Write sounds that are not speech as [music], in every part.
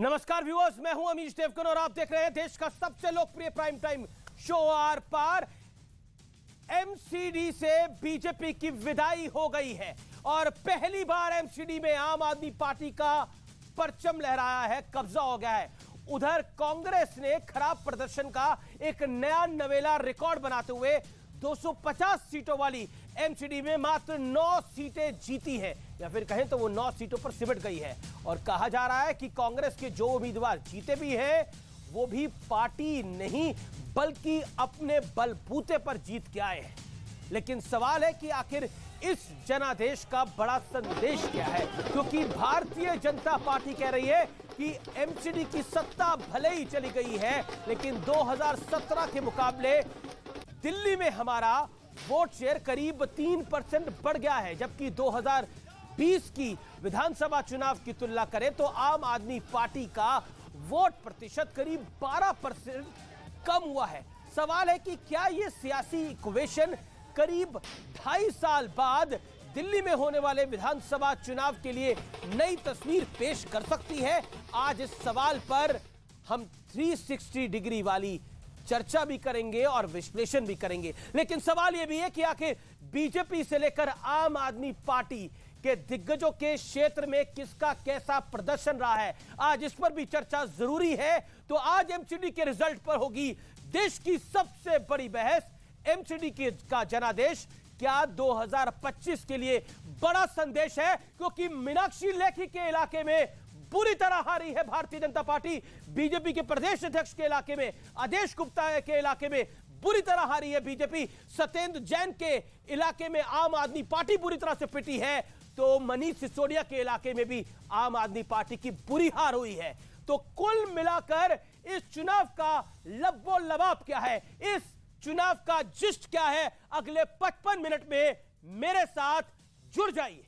नमस्कार व्यूअर्स मैं हूं अमीश देवकन और आप देख रहे हैं देश का सबसे लोकप्रिय prime time show Aar Paar MCD से बीजेपी की विदाई हो गई है और पहली बार एमसीडी में आम आदमी पार्टी का परचम लहराया है कब्जा हो गया है उधर कांग्रेस ने खराब प्रदर्शन का एक नया नवेला रिकॉर्ड बनाते हुए 250 सीटों वाली एमसीडी में मात्र नौ सीटें जीती है या फिर कहें तो वो नौ सीटों पर सिमट गई है और कहा जा रहा है कि कांग्रेस के जो उम्मीदवार जीते भी हैं वो भी पार्टी नहीं बल्कि अपने बलबूते पर जीत के आए हैं लेकिन सवाल है कि आखिर इस जनादेश का बड़ा संदेश क्या है क्योंकि भारतीय जनता पार्टी कह रही है कि एमसीडी की सत्ता भले ही चली गई है लेकिन 2017 के मुकाबले दिल्ली में हमारा वोट शेयर करीब तीन परसेंट बढ़ गया है जबकि 2020 की विधानसभा चुनाव की तुलना करें तो आम आदमी पार्टी का वोट प्रतिशत करीब 12 परसेंट कम हुआ है सवाल है कि क्या ये सियासी इक्वेशन करीब ढाई साल बाद दिल्ली में होने वाले विधानसभा चुनाव के लिए नई तस्वीर पेश कर सकती है आज इस सवाल पर हम 360 डिग्री वाली चर्चा भी करेंगे और विश्लेषण भी करेंगे लेकिन सवाल यह भी है कि आखिर बीजेपी से लेकर आम आदमी पार्टी के दिग्गजों के क्षेत्र में किसका कैसा प्रदर्शन रहा है आज इस पर भी चर्चा जरूरी है तो आज एमसीडी के रिजल्ट पर होगी देश की सबसे बड़ी बहस एमसीडी के का जनादेश क्या 2025 के लिए बड़ा संदेश है क्योंकि मीनाक्षी लेखी के इलाके में पूरी तरह हारी है भारतीय जनता पार्टी बीजेपी के प्रदेश अध्यक्ष के इलाके में आदेश गुप्ता के इलाके में बुरी तरह हारी है बीजेपी सत्येंद्र जैन के इलाके में आम आदमी पार्टी बुरी तरह से पिटी है तो मनीष सिसोदिया के इलाके में भी आम आदमी पार्टी की बुरी हार हुई है तो कुल मिलाकर इस चुनाव का लबो लबाब क्या है इस चुनाव का जिस्ट क्या है अगले पचपन मिनट में मेरे साथ जुड़ जाइए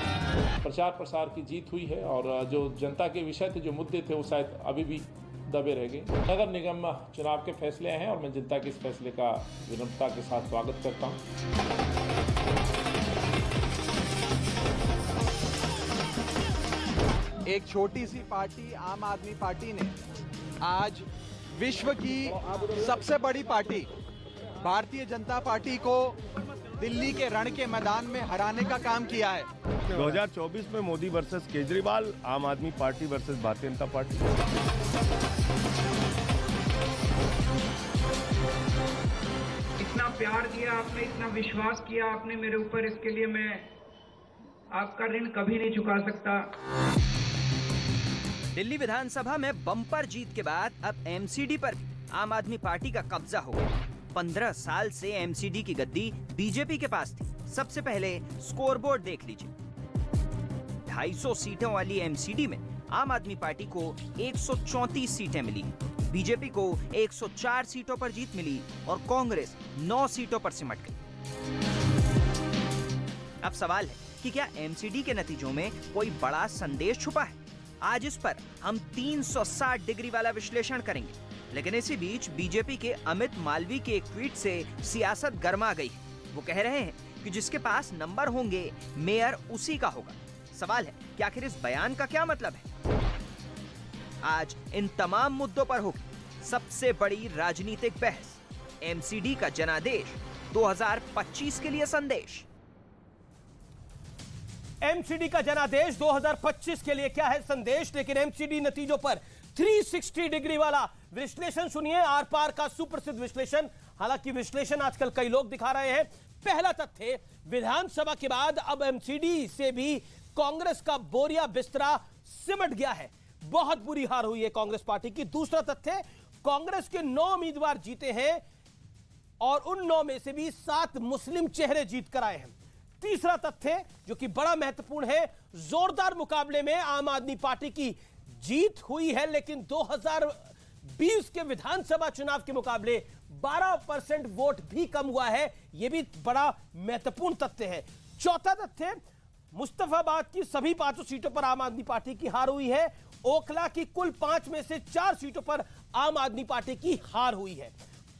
प्रचार प्रसार की जीत हुई है और जो जनता के विषय थे जो मुद्दे थे वो शायद अभी भी दबे रह गए नगर निगम चुनाव के फैसले हैं और मैं जनता के इस फैसले का विनम्रता के साथ स्वागत करता हूँ एक छोटी सी पार्टी आम आदमी पार्टी ने आज विश्व की सबसे बड़ी पार्टी भारतीय जनता पार्टी को दिल्ली के रण के मैदान में हराने का काम किया है 2024 में मोदी वर्सेस केजरीवाल आम आदमी पार्टी वर्सेस भारतीय जनता पार्टी इतना प्यार दिया आपने इतना विश्वास किया आपने मेरे ऊपर इसके लिए मैं आपका ऋण कभी नहीं चुका सकता दिल्ली विधानसभा में बम्पर जीत के बाद अब एमसीडी पर आम आदमी पार्टी का कब्जा हो गया पंद्रह साल से एमसीडी की गद्दी बीजेपी के पास थी सबसे पहले स्कोरबोर्ड देख लीजिए 250 सीटों वाली एमसीडी में आम आदमी पार्टी को 134 सीटें मिली बीजेपी को 104 सीटों पर जीत मिली और कांग्रेस 9 सीटों पर सिमट गई अब सवाल है कि क्या एमसीडी के नतीजों में कोई बड़ा संदेश छुपा है आज इस पर हम 360 डिग्री वाला विश्लेषण करेंगे लेकिन इसी बीच बीजेपी के अमित मालवी के एक ट्वीट से सियासत गर्मा गई वो कह रहे हैं कि जिसके पास नंबर होंगे मेयर उसी का होगा सवाल है कि आखिर इस बयान का क्या मतलब है आज इन तमाम मुद्दों पर होगी सबसे बड़ी राजनीतिक बहस एमसीडी का जनादेश 2025 के लिए संदेश एमसीडी का जनादेश 2025 के लिए क्या है संदेश लेकिन एमसीडी नतीजों पर 360 डिग्री वाला विश्लेषण सुनिए आर पार का सुप्रसिद्ध विश्लेषण हालांकि विश्लेषण आजकल कई लोग दिखा रहे हैं पहला तथ्य विधानसभा के बाद अब एमसीडी से भी कांग्रेस का बोरिया बिस्तरा सिमट गया है बहुत बुरी हार हुई है कांग्रेस पार्टी की दूसरा तथ्य कांग्रेस के नौ उम्मीदवार जीते हैं और उन नौ में से भी सात मुस्लिम चेहरे जीत कर आए हैं तीसरा तथ्य जो कि बड़ा महत्वपूर्ण है जोरदार मुकाबले में आम आदमी पार्टी की जीत हुई है लेकिन बीस के विधानसभा चुनाव के मुकाबले 12 परसेंट वोट भी कम हुआ है यह भी बड़ा महत्वपूर्ण तथ्य है चौथा तथ्य मुस्तफाबाद की सभी पांचों सीटों पर आम आदमी पार्टी की हार हुई है ओखला की कुल पांच में से चार सीटों पर आम आदमी पार्टी की हार हुई है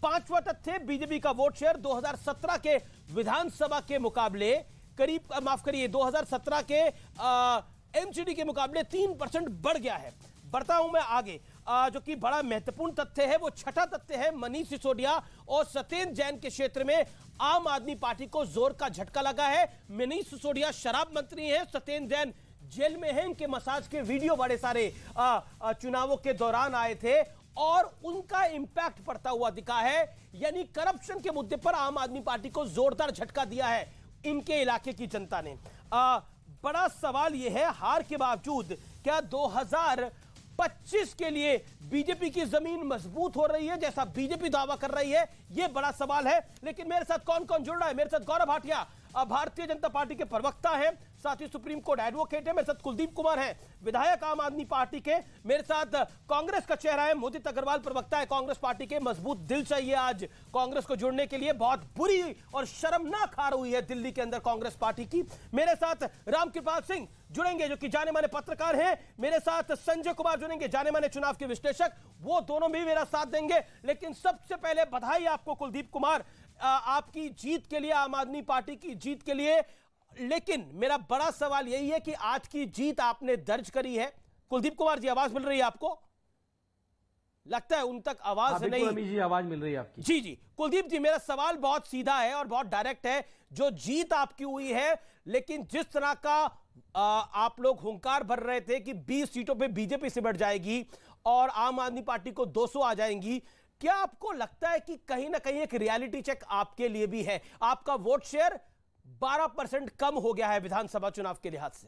पांचवा तथ्य बीजेपी का वोट शेयर 2017 के विधानसभा के मुकाबले करीब माफ करिए 2017 के एमसीडी के मुकाबले तीन परसेंट बढ़ गया है बढ़ता हूं मैं आगे जो कि बड़ा महत्वपूर्ण तथ्य है वो छठा तथ्य है मनीष सिसोदिया और सत्येंद्र जैन के क्षेत्र में आम आदमी पार्टी को जोर का झटका लगा है मनीष सिसोदिया शराब मंत्री हैं सत्येंद्र जैन जेल में हैं इनके मसाज के वीडियो बड़े सारे आ, आ, चुनावों के दौरान आए थे और उनका इंपैक्ट पड़ता हुआ दिखा है यानी करप्शन के मुद्दे पर आम आदमी पार्टी को जोरदार झटका दिया है इनके इलाके की जनता ने आ, बड़ा सवाल यह है हार के बावजूद क्या 25 के लिए बीजेपी की जमीन मजबूत हो रही है जैसा बीजेपी दावा कर रही है यह बड़ा सवाल है लेकिन मेरे साथ कौन कौन जुड़ रहा है मेरे साथ गौरव भाटिया भारतीय जनता पार्टी के प्रवक्ता है साथ ही सुप्रीम कोर्ट एडवोकेट है मेरे साथ कुलदीप कुमार है विधायक आम आदमी पार्टी के मेरे साथ कांग्रेस का चेहरा है मोदी अग्रवाल प्रवक्ता है कांग्रेस पार्टी के मजबूत दिल चाहिए आज कांग्रेस को जुड़ने के लिए बहुत बुरी और शर्मनाक हार हुई है दिल्ली के अंदर कांग्रेस पार्टी की मेरे साथ रामकृपाल सिंह जुड़ेंगे जो कि जाने माने पत्रकार हैं मेरे साथ संजय कुमार जुड़ेंगे जाने माने चुनाव के विश्लेषक वो दोनों भी मेरा साथ देंगे लेकिन सबसे पहले बधाई आपको कुलदीप कुमार आपकी जीत के लिए आम आदमी पार्टी की जीत के लिए लेकिन मेरा बड़ा सवाल यही है कि आज की जीत आपने दर्ज करी है कुलदीप कुमार जी आवाज मिल रही है आपको लगता है उन तक आवाज नहीं जी आवाज मिल रही है आपकी जी जी कुलदीप जी मेरा सवाल बहुत सीधा है और बहुत डायरेक्ट है जो जीत आपकी हुई है लेकिन जिस तरह का आ, आप लोग हुंकार भर रहे थे कि 20 सीटों पे बीजेपी सिमट जाएगी और आम आदमी पार्टी को 200 आ जाएंगी क्या आपको लगता है कि कहीं ना कहीं एक रियलिटी चेक आपके लिए भी है आपका वोट शेयर 12 परसेंट कम हो गया है विधानसभा चुनाव के लिहाज से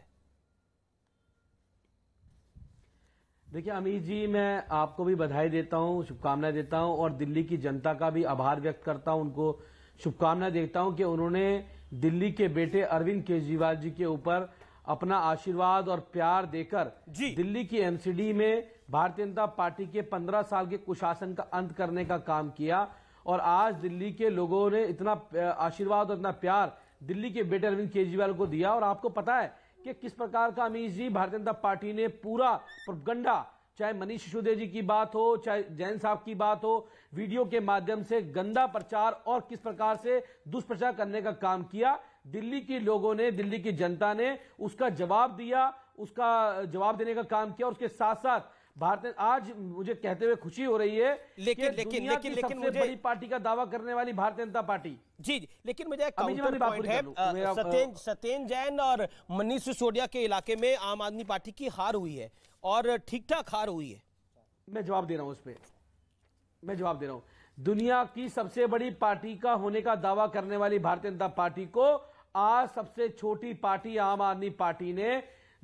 देखिए अमित जी मैं आपको भी बधाई देता हूं शुभकामनाएं देता हूं और दिल्ली की जनता का भी आभार व्यक्त करता हूं उनको शुभकामनाएं देता हूं कि उन्होंने दिल्ली के बेटे अरविंद केजरीवाल जी के ऊपर अपना आशीर्वाद और प्यार देकर दिल्ली की एमसीडी में भारतीय जनता पार्टी के 15 साल के कुशासन का अंत करने का काम किया और आज दिल्ली के लोगों ने इतना आशीर्वाद और इतना प्यार दिल्ली के बेटे अरविंद केजरीवाल को दिया और आपको पता है कि किस प्रकार का अमित जी भारतीय जनता पार्टी ने पूरा गंडा चाहे मनीष सिसोदिया जी की बात हो चाहे जैन साहब की बात हो वीडियो के माध्यम से गंदा प्रचार और किस प्रकार से दुष्प्रचार करने का काम किया दिल्ली के लोगों ने दिल्ली की जनता ने उसका जवाब दिया उसका जवाब देने का काम किया और उसके साथ साथ भारत आज मुझे कहते हुए खुशी हो रही है लेकिन लेकिन लेकिन लेकिन मुझे बड़ी पार्टी का दावा करने वाली भारतीय जनता पार्टी जी लेकिन मुझे काउंटर पॉइंट है सत्येन सत्येन जैन और मनीष सिसोदिया के इलाके में आम आदमी पार्टी की हार हुई है और ठीक ठाक हार हुई है मैं जवाब दे रहा हूँ उस पर मैं जवाब दे रहा हूँ दुनिया की सबसे बड़ी पार्टी का होने का दावा करने वाली भारतीय जनता पार्टी को आज सबसे छोटी पार्टी आम आदमी पार्टी ने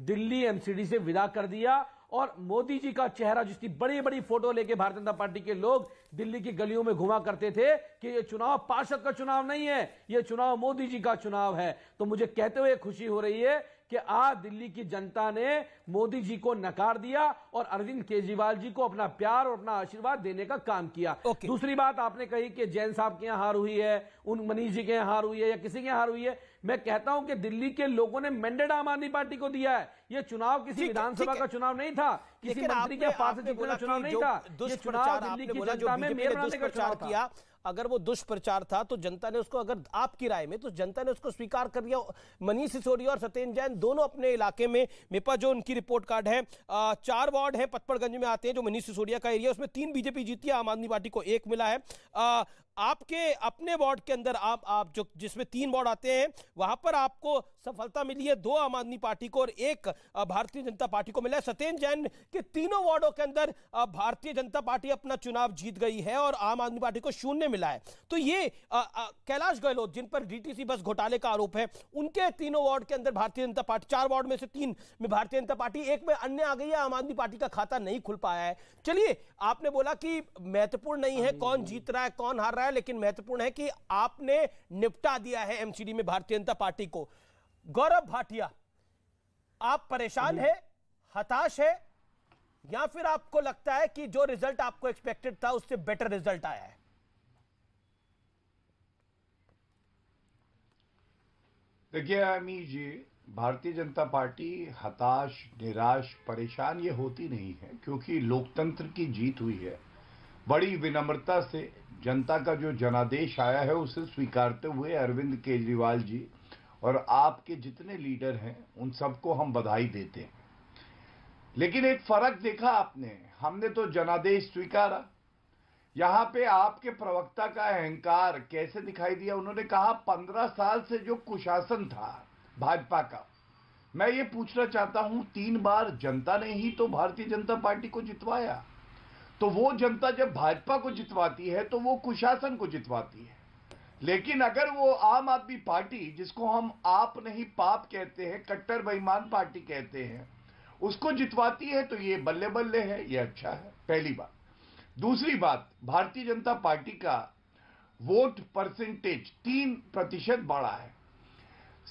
दिल्ली एमसीडी से विदा कर दिया और मोदी जी का चेहरा जिसकी बड़ी बड़ी फोटो लेके भारतीय जनता पार्टी के लोग दिल्ली की गलियों में घुमा करते थे कि ये चुनाव पार्षद का चुनाव नहीं है ये चुनाव मोदी जी का चुनाव है तो मुझे कहते हुए खुशी हो रही है कि आज दिल्ली की जनता ने मोदी जी को नकार दिया और अरविंद केजरीवाल जी को अपना प्यार और अपना आशीर्वाद देने का काम किया okay. दूसरी बात आपने कही कि जैन साहब के यहां हार हुई है उन मनीष जी के यहां हार हुई है या किसी के यहां हार हुई है मैं कहता हूं कि दिल्ली के लोगों ने मैंडेट आम आदमी पार्टी को दिया है यह चुनाव किसी विधानसभा का चुनाव नहीं था किसी मंत्री के पास जीतने का चुनाव नहीं था ये चुनाव दिल्ली की जनता में मेयर बनाने का चुनाव किया अगर वो दुष्प्रचार था तो जनता ने उसको अगर आपकी राय में तो जनता ने उसको स्वीकार कर लिया मनीष सिसोदिया और सत्येंद्र जैन दोनों अपने इलाके में मेपा जो उनकी रिपोर्ट कार्ड है चार वार्ड है पतपड़गंज में आते हैं जो मनीष सिसोदिया का एरिया उसमें तीन बीजेपी जीती है आम आदमी पार्टी को एक मिला है आपके अपने वार्ड के अंदर आप आप जो जिसमें तीन वार्ड आते हैं वहां पर आपको सफलता मिली है दो आम आदमी पार्टी को और एक भारतीय जनता पार्टी को मिला है सत्येंद्र जैन के तीनों वार्डों के अंदर भारतीय जनता पार्टी अपना चुनाव जीत गई है और आम आदमी पार्टी को शून्य मिला है तो ये कैलाश गहलोत जिन पर डीटीसी बस घोटाले का आरोप है उनके तीनों वार्ड के अंदर भारतीय जनता पार्टी चार वार्ड में से तीन में भारतीय जनता पार्टी एक में अन्य आ गई है आम आदमी पार्टी का खाता नहीं खुल पाया है चलिए आपने बोला कि महत्वपूर्ण नहीं है कौन जीत रहा है कौन हार रहा है है लेकिन महत्वपूर्ण है कि आपने निपटा दिया है एमसीडी में भारतीय जनता पार्टी को गौरव भाटिया आप परेशान है हताश है या फिर आपको लगता है कि जो रिजल्ट आपको एक्सपेक्टेड था उससे बेटर रिजल्ट आया है देखिए अमीर जी भारतीय जनता पार्टी हताश निराश परेशान ये होती नहीं है क्योंकि लोकतंत्र की जीत हुई है बड़ी विनम्रता से जनता का जो जनादेश आया है उसे स्वीकारते हुए अरविंद केजरीवाल जी और आपके जितने लीडर हैं उन सबको हम बधाई देते हैं लेकिन एक फर्क देखा आपने हमने तो जनादेश स्वीकारा यहां पे आपके प्रवक्ता का अहंकार कैसे दिखाई दिया उन्होंने कहा पंद्रह साल से जो कुशासन था भाजपा का मैं ये पूछना चाहता हूं तीन बार जनता ने ही तो भारतीय जनता पार्टी को जितवाया तो वो जनता जब भाजपा को जितवाती है तो वो कुशासन को जितवाती है लेकिन अगर वो आम आदमी पार्टी जिसको हम आप नहीं पाप कहते हैं कट्टर बेईमान पार्टी कहते हैं उसको जितवाती है तो ये बल्ले बल्ले है ये अच्छा है पहली बात दूसरी बात भारतीय जनता पार्टी का वोट परसेंटेज तीन प्रतिशत बढ़ा है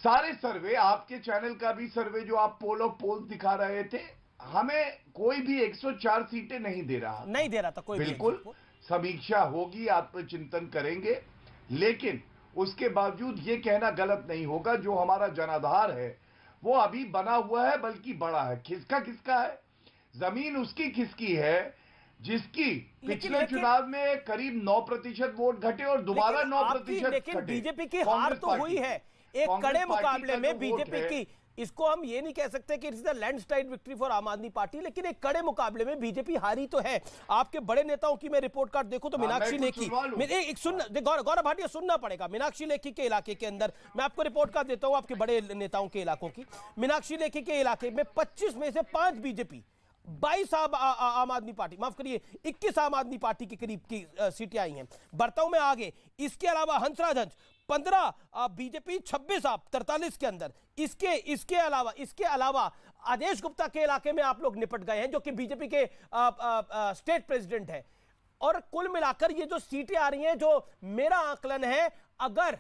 सारे सर्वे आपके चैनल का भी सर्वे जो आप पोल ऑफ पोल दिखा रहे थे हमें कोई भी 104 सीटें नहीं दे रहा नहीं दे रहा था कोई बिल्कुल समीक्षा होगी आत्मचिंतन करेंगे लेकिन उसके बावजूद ये कहना गलत नहीं होगा जो हमारा जनाधार है वो अभी बना हुआ है बल्कि बड़ा है किसका खिसका है जमीन उसकी खिसकी है जिसकी पिछले चुनाव में करीब 9 प्रतिशत वोट घटे और दोबारा 9 प्रतिशत लेकिन बीजेपी की हार तो हुई है एक कड़े मुकाबले में बीजेपी की इसको हम ये नहीं कह सकते कि it's the landslide victory for Aam Aadmi party लेकिन एक कड़े मुकाबले में बीजेपी हारी तो है आपके बड़े नेताओं की मैं रिपोर्ट कार्ड देखूं तो हाँ, मीनाक्षी लेखी एक सुन गौरव गौर भाटिया सुनना पड़ेगा मीनाक्षी लेखी के इलाके के अंदर मैं आपको रिपोर्ट कार्ड देता हूँ आपके बड़े नेताओं के इलाकों की मीनाक्षी लेखी के इलाके में पच्चीस में से पांच बीजेपी बाईस आम आम आदमी पार्टी माफ करिए इक्कीस आम आदमी पार्टी के करीब की सीटें आई हैं बर्ताव में आगे इसके अलावा हंसराज हंस पंद्रह बीजेपी छब्बीस आप तरतालीस के अंदर इसके इसके अलावा इसके अलावा आदेश गुप्ता के इलाके में आप लोग निपट गए हैं जो कि बीजेपी के आ, आ, आ, स्टेट प्रेसिडेंट है और कुल मिलाकर ये जो सीटें आ रही हैं जो मेरा आकलन है अगर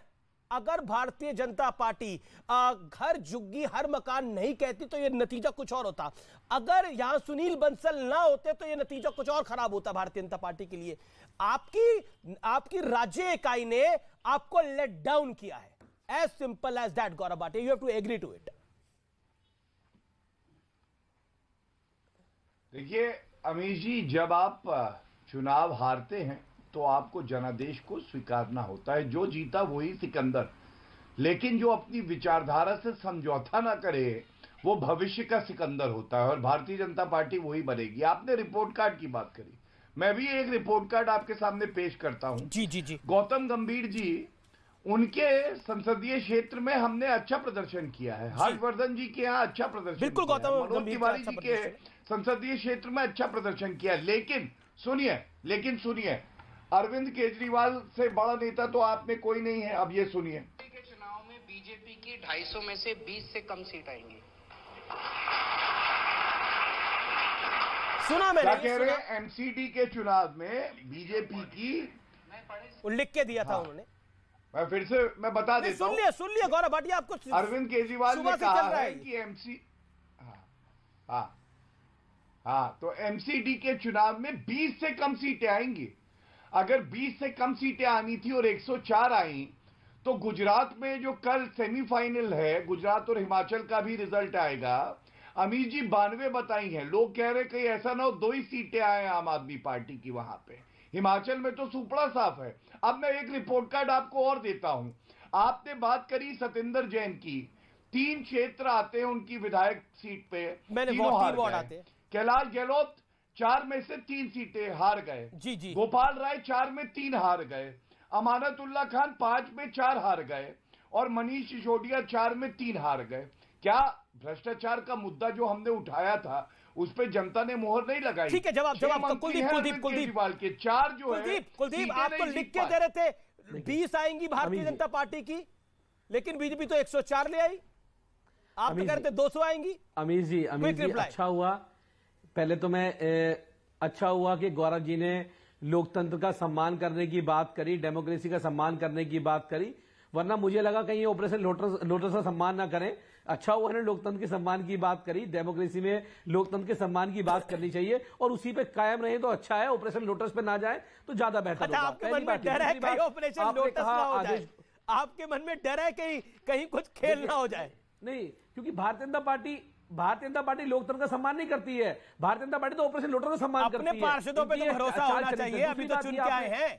अगर भारतीय जनता पार्टी घर जुग्गी हर मकान नहीं कहती तो ये नतीजा कुछ और होता अगर यहां सुनील बंसल ना होते तो ये नतीजा कुछ और खराब होता भारतीय जनता पार्टी के लिए आपकी आपकी राज्य इकाई ने आपको लेट डाउन किया है as simple as that about you have to agree to it देखिए अमीश जी जब आप चुनाव हारते हैं तो आपको जनादेश को स्वीकारना होता है जो जीता वही सिकंदर लेकिन जो अपनी विचारधारा से समझौता ना करे वो भविष्य का सिकंदर होता है और भारतीय जनता पार्टी वही बनेगी आपने रिपोर्ट कार्ड की बात करी मैं भी एक रिपोर्ट कार्ड आपके सामने पेश करता हूँ जी जी जी गौतम गंभीर जी उनके संसदीय क्षेत्र में हमने अच्छा प्रदर्शन किया है हर्षवर्धन जी के यहाँ अच्छा प्रदर्शन बिल्कुल गौतम मनोज तिवारी अच्छा जी के संसदीय क्षेत्र में अच्छा प्रदर्शन किया है लेकिन सुनिए लेकिन सुनिए अरविंद केजरीवाल से बड़ा नेता तो आप में कोई नहीं है अब ये सुनिए के चुनाव में बीजेपी की 250 में से 20 से कम सीट आएंगी सुना मैंने क्या कह रहे हैं एमसीडी के चुनाव में बीजेपी की उल्लेख के दिया था हाँ। उन्होंने मैं फिर से मैं बता देता सुन लिया सुन लिया गौरव भाटिया आपको अरविंद केजरीवाल ने कहा है कि एमसी हाँ, हाँ हाँ तो एमसीडी के चुनाव में 20 से कम सीटें आएंगी अगर 20 से कम सीटें आनी थी और 104 आई तो गुजरात में जो कल सेमीफाइनल है गुजरात और हिमाचल का भी रिजल्ट आएगा अमीर जी बानवे बताई है लोग कह रहे कहीं ऐसा ना हो दो ही सीटें आए आम आदमी पार्टी की वहां पे हिमाचल में तो सुपड़ा साफ है अब मैं एक रिपोर्ट कार्ड आपको और देता हूं आपने बात करी सतेंद्र जैन की तीन क्षेत्र आते हैं उनकी विधायक सीट पे कैलाश गहलोत चार में से तीन सीटें हार गए जी जी गोपाल राय चार में तीन हार गए अमानतुल्ला खान पांच में चार हार गए और मनीष सिसोदिया चार में तीन हार गए क्या भ्रष्टाचार का मुद्दा जो हमने उठाया था उस पर जनता ने मोहर नहीं लगाई ठीक है जवाब जवाब कुलदीप कुलदीप कुलदीप के चार जो कुलदीप कुलदीप आपको तो लिख के दे रहे थे बीस आएंगी भारतीय जनता पार्टी की लेकिन बीजेपी तो 104 ले आई आप तो कह रहे थे 200 आएंगी अमीर जी अमीर जी अच्छा हुआ पहले तो मैं ए, अच्छा हुआ कि गौरव जी ने लोकतंत्र का सम्मान करने की बात करी डेमोक्रेसी का सम्मान करने की बात करी वरना मुझे लगा कहीं ऑपरेशन लोटस लोटस का सम्मान ना करें अच्छा हुआ ने लोकतंत्र के सम्मान की बात करी डेमोक्रेसी में लोकतंत्र के सम्मान की बात करनी चाहिए और उसी पे कायम रहे तो अच्छा है ऑपरेशन लोटस पे ना जाए तो ज्यादा बेहतर आपके मन में डर है कहीं कहीं कुछ खेल ना हो जाए नहीं क्योंकि भारतीय जनता पार्टी भारतीय जनता पार्टी लोकतंत्र का सम्मान नहीं करती है भारतीय जनता पार्टी तो ऑपरेशन लोटर का सम्मान करती है अपने पार्षदों पे तो भरोसा होना चाहिए अभी तो चुन के आए हैं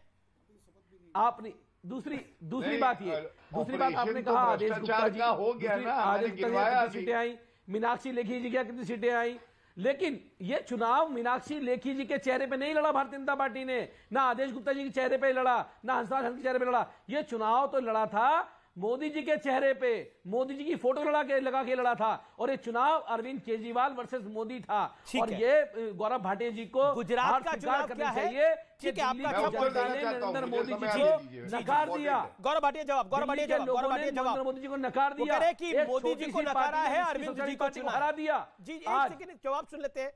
आपने दूसरी दूसरी बात ये दूसरी बात आपने तो कहा आदेश गुप्ता जी हो गया ना आदेश गुप्ता जी सीटें आई मीनाक्षी लेखी जी क्या कितनी सीटें आई लेकिन ये चुनाव मीनाक्षी लेखी जी के चेहरे पे नहीं लड़ा भारतीय जनता पार्टी ने ना आदेश गुप्ता जी के चेहरे पे लड़ा ना हंसराज हंस के चेहरे पे लड़ा ये चुनाव तो लड़ा था मोदी जी के चेहरे पे मोदी जी की फोटो लड़ा के लगा के लड़ा था और ये चुनाव अरविंद केजरीवाल वर्सेस मोदी था और ये गौरव भाटिया जी को गुजरात का चुनाव क्या है ठीक है आपका जनता नरेंद्र मोदी जी को नकार दिया गौरव भाटिया जवाब गौरव भाटिया जवाब गौरव भाटिया जवाब नरेंद्र मोदी जी को नकार दिया कि मोदी जी को नकारा है अरविंद जी को हरा दिया जी एक सेकंड जवाब सुन लेते हैं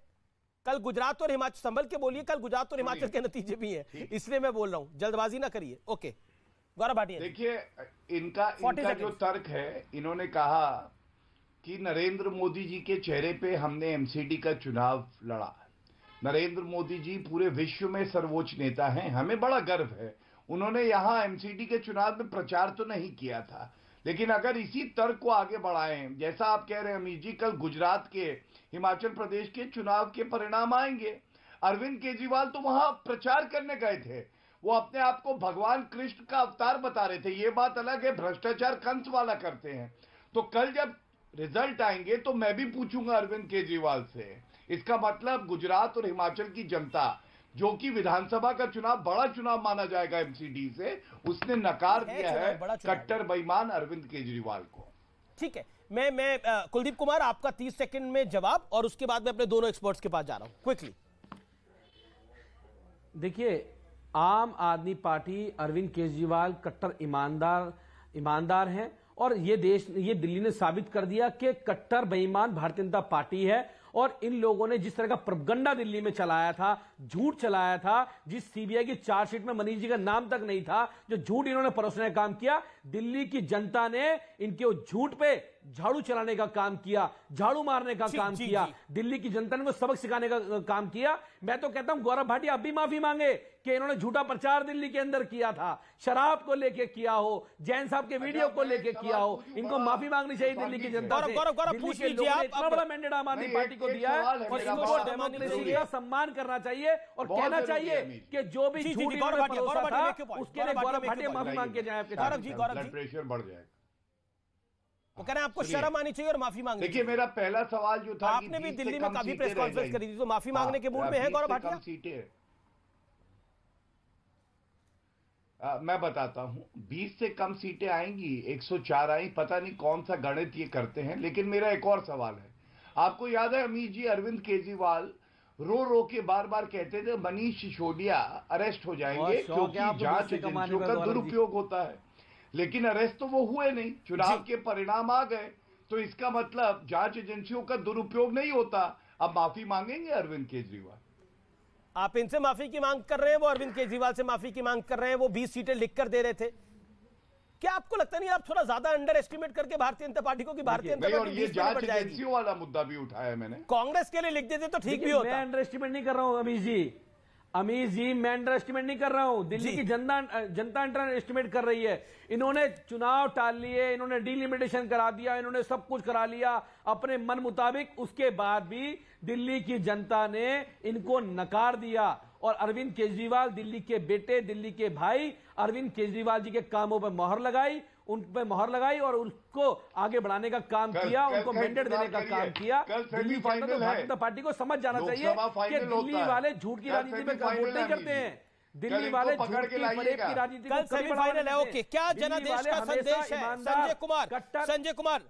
कल गुजरात और हिमाचल संभल के बोलिए कल गुजरात और हिमाचल के नतीजे भी हैं इसलिए मैं बोल रहा हूं जल्दबाजी ना करिए ओके गौरव भाटिया देखिए इनका इनका जो तर्क है इन्होंने कहा कि नरेंद्र मोदी जी के चेहरे पे हमने एमसीडी का चुनाव लड़ा नरेंद्र मोदी जी पूरे विश्व में सर्वोच्च नेता हैं हमें बड़ा गर्व है उन्होंने यहाँ एमसीडी के चुनाव में प्रचार तो नहीं किया था लेकिन अगर इसी तर्क को आगे बढ़ाएं जैसा आप कह रहे हैं अमित जी कल गुजरात के हिमाचल प्रदेश के चुनाव के परिणाम आएंगे अरविंद केजरीवाल तो वहां प्रचार करने गए थे वो अपने आप को भगवान कृष्ण का अवतार बता रहे थे ये बात अलग है भ्रष्टाचार कंस वाला करते हैं तो कल जब रिजल्ट आएंगे तो मैं भी पूछूंगा अरविंद केजरीवाल से इसका मतलब गुजरात और हिमाचल की जनता जो कि विधानसभा का चुनाव बड़ा चुनाव माना जाएगा एमसीडी से उसने नकार दिया है कट्टर बेईमान अरविंद केजरीवाल को ठीक है मैं मैं कुलदीप कुमार आपका तीस सेकंड में जवाब और उसके बाद मैं अपने दोनों एक्सपर्ट्स के पास जा रहा हूं क्विकली देखिए आम आदमी पार्टी अरविंद केजरीवाल कट्टर ईमानदार ईमानदार हैं और ये देश ये दिल्ली ने साबित कर दिया कि कट्टर बेईमान भारतीय जनता पार्टी है और इन लोगों ने जिस तरह का प्रगंडा दिल्ली में चलाया था झूठ चलाया था जिस सीबीआई की चार्जशीट में मनीष जी का नाम तक नहीं था जो झूठ इन्होंने परोसने का काम किया दिल्ली की जनता ने इनके झूठ पे झाड़ू चलाने का काम किया झाड़ू मारने का काम जी, किया जी। दिल्ली की जनता ने वो सबक सिखाने का काम किया मैं तो कहता हूं गौरव भाटिया अब भी माफी मांगे कि इन्होंने झूठा प्रचार दिल्ली के अंदर किया था शराब को लेके किया हो जैन साहब के वीडियो अच्छा, को लेके किया हो इनको माफी मांगनी चाहिए दिल्ली की जनता इतना बड़ा मैंडेट आम आदमी पार्टी को दिया है और इनको डेमोक्रेसी का सम्मान करना चाहिए और कहना चाहिए कि जो भी झूठी उसके लिए गौरव भाटिया माफी मांग के जाए प्रेशर बढ़ जाए वो कह रहे हैं आपको शर्म आनी चाहिए और माफी मांगनी देखिए मेरा पहला सवाल जो था आपने भी दिल्ली में कभी प्रेस कॉन्फ्रेंस करी थी तो माफी हाँ, मांगने के मूड हाँ, में है गौरव भाटिया सीटें मैं बताता हूं 20 से कम सीटें आएंगी 104 आई पता नहीं कौन सा गणित ये करते हैं लेकिन मेरा एक और सवाल है आपको याद है अमित जी अरविंद केजरीवाल रो रो के बार बार कहते थे मनीष सिसोदिया अरेस्ट हो जाएंगे क्योंकि जांच एजेंसियों का दुरुपयोग होता है लेकिन अरेस्ट तो वो हुए नहीं चुनाव के परिणाम आ गए तो इसका मतलब जांच एजेंसियों का दुरुपयोग नहीं होता अब माफी मांगेंगे अरविंद केजरीवाल आप इनसे माफी की मांग कर रहे हैं वो अरविंद केजरीवाल से माफी की मांग कर रहे हैं वो बीस सीटें लिख कर दे रहे थे क्या आपको लगता नहीं आप थोड़ा ज्यादा अंडर एस्टिमेट करके भारतीय जनता पार्टी को कि भारतीय जनता पार्टी ये जांच एजेंसियों वाला मुद्दा भी उठाया मैंने कांग्रेस के लिए लिख देते तो ठीक भी होता अंडर एस्टिमेट नहीं कर रहा हूँ अभी जी अमीर जी मैं अंडर एस्टिमेट नहीं कर रहा हूं दिल्ली की जनता जनता अंडर एस्टिमेट कर रही है इन्होंने चुनाव टाल लिए इन्होंने डिलिमिटेशन करा दिया इन्होंने सब कुछ करा लिया अपने मन मुताबिक उसके बाद भी दिल्ली की जनता ने इनको नकार दिया और अरविंद केजरीवाल दिल्ली के बेटे दिल्ली के भाई अरविंद केजरीवाल जी के कामों पर मोहर लगाई उन पर मोहर लगाई और उसको आगे बढ़ाने का काम कल, किया कल, उनको मैंडेट देने का काम किया दिल्ली फाइनल तो भारतीय जनता पार्टी को समझ जाना चाहिए कि दिल्ली वाले झूठ की राजनीति में काम नहीं करते हैं दिल्ली वाले झूठ की की राजनीति कल सेमीफाइनल है ओके क्या जनादेश का संदेश है संजय कुमार संजय कुमार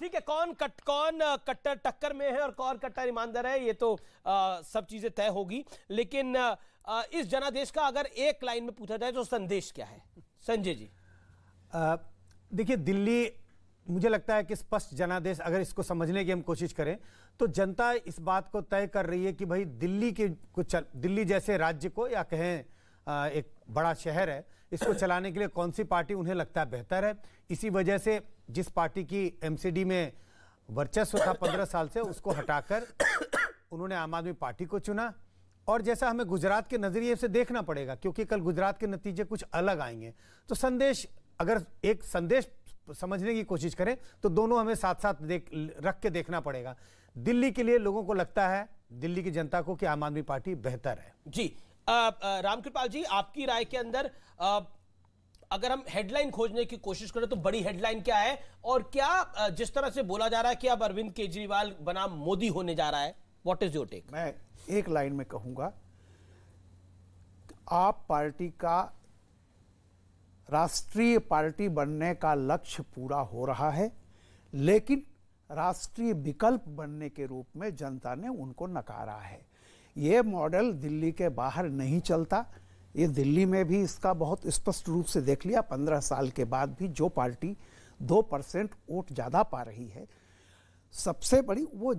ठीक है कौन कट कौन कट्टर टक्कर में है और कौन कट्टर ईमानदार है ये तो आ, सब चीजें तय होगी लेकिन आ, इस जनादेश का अगर एक लाइन में पूछा जाए तो संदेश क्या है संजय जी देखिए दिल्ली मुझे लगता है कि स्पष्ट जनादेश अगर इसको समझने की हम कोशिश करें तो जनता इस बात को तय कर रही है कि भाई दिल्ली के कुछ दिल्ली जैसे राज्य को या कहें एक बड़ा शहर है इसको चलाने के लिए कौन सी पार्टी उन्हें लगता है बेहतर है इसी वजह से जिस पार्टी की एमसीडी में वर्चस्व था पंद्रह साल से उसको हटाकर उन्होंने आम आदमी पार्टी को चुना और जैसा हमें गुजरात के नज़रिए से देखना पड़ेगा क्योंकि कल गुजरात के नतीजे कुछ अलग आएंगे तो संदेश अगर एक संदेश समझने की कोशिश करें तो दोनों हमें साथ साथ देख रख के देखना पड़ेगा दिल्ली के लिए लोगों को लगता है दिल्ली की जनता को कि आम आदमी पार्टी बेहतर है जी रामकृपाल जी आपकी राय के अंदर अगर हम हेडलाइन खोजने की कोशिश करें तो बड़ी हेडलाइन क्या है और क्या जिस तरह से बोला जा रहा है कि अब अरविंद केजरीवाल बनाम मोदी होने जा रहा है व्हाट इज योर टेक मैं एक लाइन में कहूंगा आप पार्टी का राष्ट्रीय पार्टी बनने का लक्ष्य पूरा हो रहा है लेकिन राष्ट्रीय विकल्प बनने के रूप में जनता ने उनको नकारा है ये मॉडल दिल्ली के बाहर नहीं चलता ये दिल्ली में भी इसका बहुत स्पष्ट रूप से देख लिया पंद्रह साल के बाद भी जो पार्टी दो परसेंट वोट ज़्यादा पा रही है सबसे बड़ी वो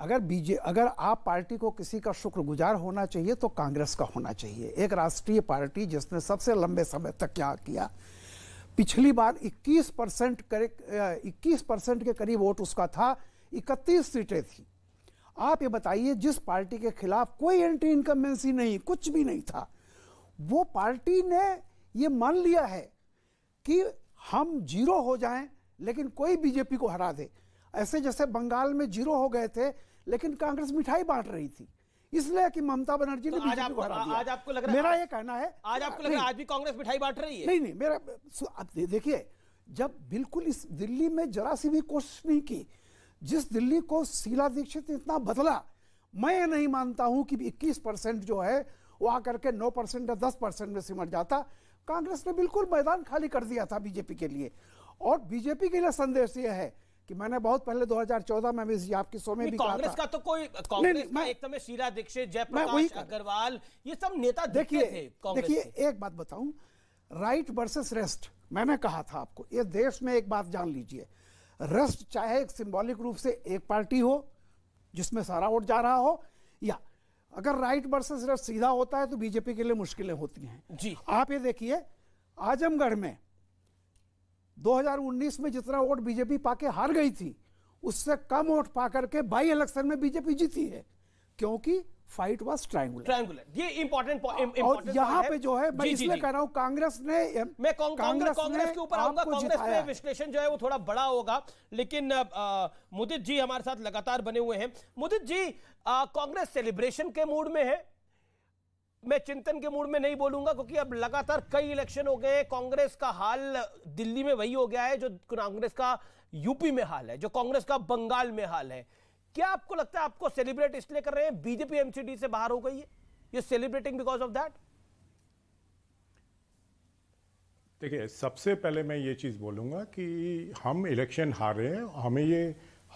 अगर बीजे अगर आप पार्टी को किसी का शुक्रगुजार होना चाहिए तो कांग्रेस का होना चाहिए एक राष्ट्रीय पार्टी जिसने सबसे लंबे समय तक क्या किया पिछली बार 21 परसेंट इक्कीस परसेंट के करीब वोट उसका था इकतीस सीटें थी आप ये बताइए जिस पार्टी के खिलाफ कोई एंटी इनकम्बेंसी नहीं कुछ भी नहीं था वो पार्टी ने ये मान लिया है कि हम जीरो हो जाएं लेकिन कोई बीजेपी को हरा दे ऐसे जैसे बंगाल में जीरो हो गए थे लेकिन कांग्रेस मिठाई बांट रही थी इसलिए कि ममता बनर्जी तो ने बीजेपी को हरा दिया आज आपको लग रहा मेरा ये कहना है आज आपको लग रहा है आज भी कांग्रेस मिठाई बांट रही है नहीं नहीं मेरा देखिए जब बिल्कुल इस दिल्ली में जरा सी भी कोशिश नहीं की जिस दिल्ली को शीला दीक्षित ने इतना बदला मैं नहीं मानता हूं कि 21 परसेंट जो है वो आकर के 9 परसेंट या 10 परसेंट में सिमट जाता कांग्रेस ने बिल्कुल मैदान खाली कर दिया था बीजेपी के लिए और बीजेपी के लिए संदेश यह है कि मैंने बहुत पहले 2014 में भी आपके शो में भी कांग्रेस का तो कोई कांग्रेस का एक समय शीला दीक्षित जयप्रकाश अग्रवाल ये सब नेता देखिए देखिए एक बात बताऊं राइट वर्सेस रेस्ट मैंने कहा था आपको ये देश में एक बात जान लीजिए रस्ट चाहे सिंबॉलिक रूप से एक पार्टी हो जिसमें सारा वोट जा रहा हो या अगर राइट वर्सेस लेफ्ट सीधा होता है तो बीजेपी के लिए मुश्किलें होती हैं जी आप ये देखिए आजमगढ़ में 2019 में जितना वोट बीजेपी पाके हार गई थी उससे कम वोट पा करके बाई इलेक्शन में बीजेपी जीती है क्योंकि फाइट वॉज ट्राइंगुलर ट्राइंगुलर ये इंपॉर्टेंट और यहाँ पे जो है मैं इसलिए कह रहा हूँ कांग्रेस ने मैं कांग्रेस कांग्रेस के ऊपर आऊंगा कांग्रेस में विश्लेषण जो है वो थोड़ा बड़ा होगा लेकिन मुदित जी हमारे साथ लगातार बने हुए हैं मुदित जी कांग्रेस सेलिब्रेशन के मूड में है मैं चिंतन के मूड में नहीं बोलूंगा क्योंकि अब लगातार कई इलेक्शन हो गए कांग्रेस का हाल दिल्ली में वही हो गया है जो कांग्रेस का यूपी में हाल है जो कांग्रेस का बंगाल में हाल है क्या आपको लगता है आपको सेलिब्रेट इसलिए कर रहे हैं बीजेपी एमसीडी से बाहर हो गई है you celebrating because of that देखिए सबसे पहले मैं ये चीज़ बोलूंगा कि हम इलेक्शन हार रहे हैं हमें ये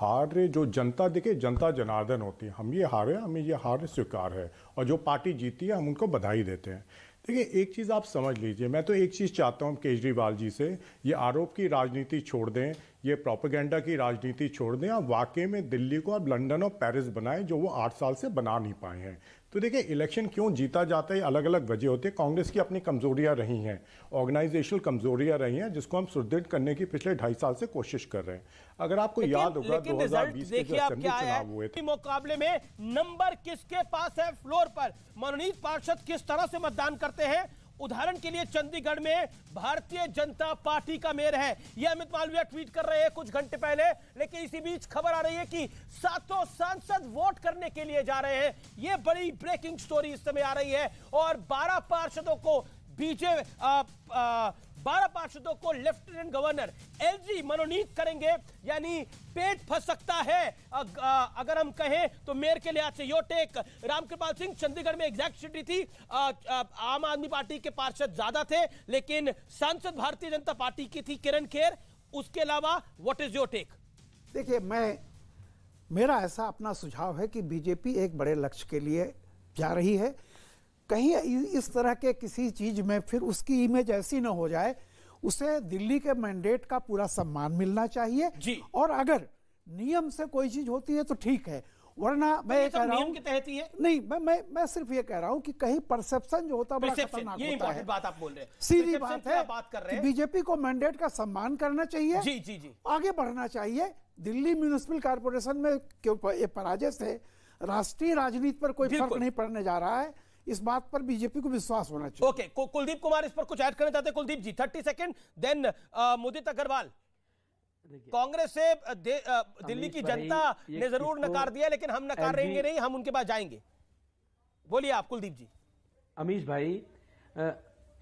हार रहे जो जनता देखे जनता जनार्दन होती है हम ये हारे हमें ये हार स्वीकार है और जो पार्टी जीती है हम उनको बधाई देते हैं देखिए एक चीज़ आप समझ लीजिए मैं तो एक चीज़ चाहता हूँ केजरीवाल जी से ये आरोप की राजनीति छोड़ दें ये प्रोपेगेंडा की राजनीति छोड़ दें आप वाकई में दिल्ली को अब लंदन और पेरिस बनाएं जो वो आठ साल से बना नहीं पाए हैं तो देखिए इलेक्शन क्यों जीता जाता है अलग अलग वजह होती है कांग्रेस की अपनी कमजोरियां रही हैं ऑर्गेनाइजेशनल कमजोरियां रही हैं जिसको हम सुदृढ़ करने की पिछले ढाई साल से कोशिश कर रहे हैं अगर आपको याद होगा 2020 के जो चुनाव हुए थे मुकाबले में नंबर किसके पास है फ्लोर पर मनोनीत पार्षद किस तरह से मतदान करते हैं उदाहरण के लिए चंडीगढ़ में भारतीय जनता पार्टी का मेयर है यह अमित मालविया ट्वीट कर रहे हैं कुछ घंटे पहले लेकिन इसी बीच खबर आ रही है कि सातों सांसद वोट करने के लिए जा रहे हैं यह बड़ी ब्रेकिंग स्टोरी इस समय आ रही है और बारह पार्षदों को बीजे बारह पार्षदों को लेफ्टिनेंट गवर्नर एलजी मनोनीत करेंगे यानी पेट फंस सकता है अगर हम कहें तो मेयर के लिहाज से योटेक रामकृपाल सिंह चंडीगढ़ में एग्जैक्ट सिटी थी आम आदमी पार्टी के पार्षद ज्यादा थे लेकिन सांसद भारतीय जनता पार्टी की थी किरण खेर उसके अलावा व्हाट इज योर टेक देखिए मैं मेरा ऐसा अपना सुझाव है कि बीजेपी एक बड़े लक्ष्य के लिए जा रही है कहीं इस तरह के किसी चीज़ में फिर उसकी इमेज ऐसी ना हो जाए उसे दिल्ली के मैंडेट का पूरा सम्मान मिलना चाहिए जी और अगर नियम से कोई चीज होती है तो ठीक है वरना तो मैं ये कह रहा हूँ नहीं मैं मैं मैं सिर्फ ये कह रहा हूँ कि कहीं परसेप्शन जो होता, ये होता है बात आप बोल रहे हैं सीधी बात है बात कर रहे हैं बीजेपी को मैंडेट का सम्मान करना चाहिए जी जी जी आगे बढ़ना चाहिए दिल्ली म्यूनिसिपल कारपोरेशन में पराजय से राष्ट्रीय राजनीति पर कोई फर्क नहीं पड़ने जा रहा है इस बात पर बीजेपी को विश्वास होना चाहिए ओके okay, कुलदीप कुमार इस पर कुछ ऐड करना चाहते हैं Kuldeep ji thirty second then Mudit Agarwal Congress से दिल्ली की जनता ने जरूर नकार दिया लेकिन हम नकार रहेंगे नहीं हम उनके पास जाएंगे बोलिए आप कुलदीप जी अमीश भाई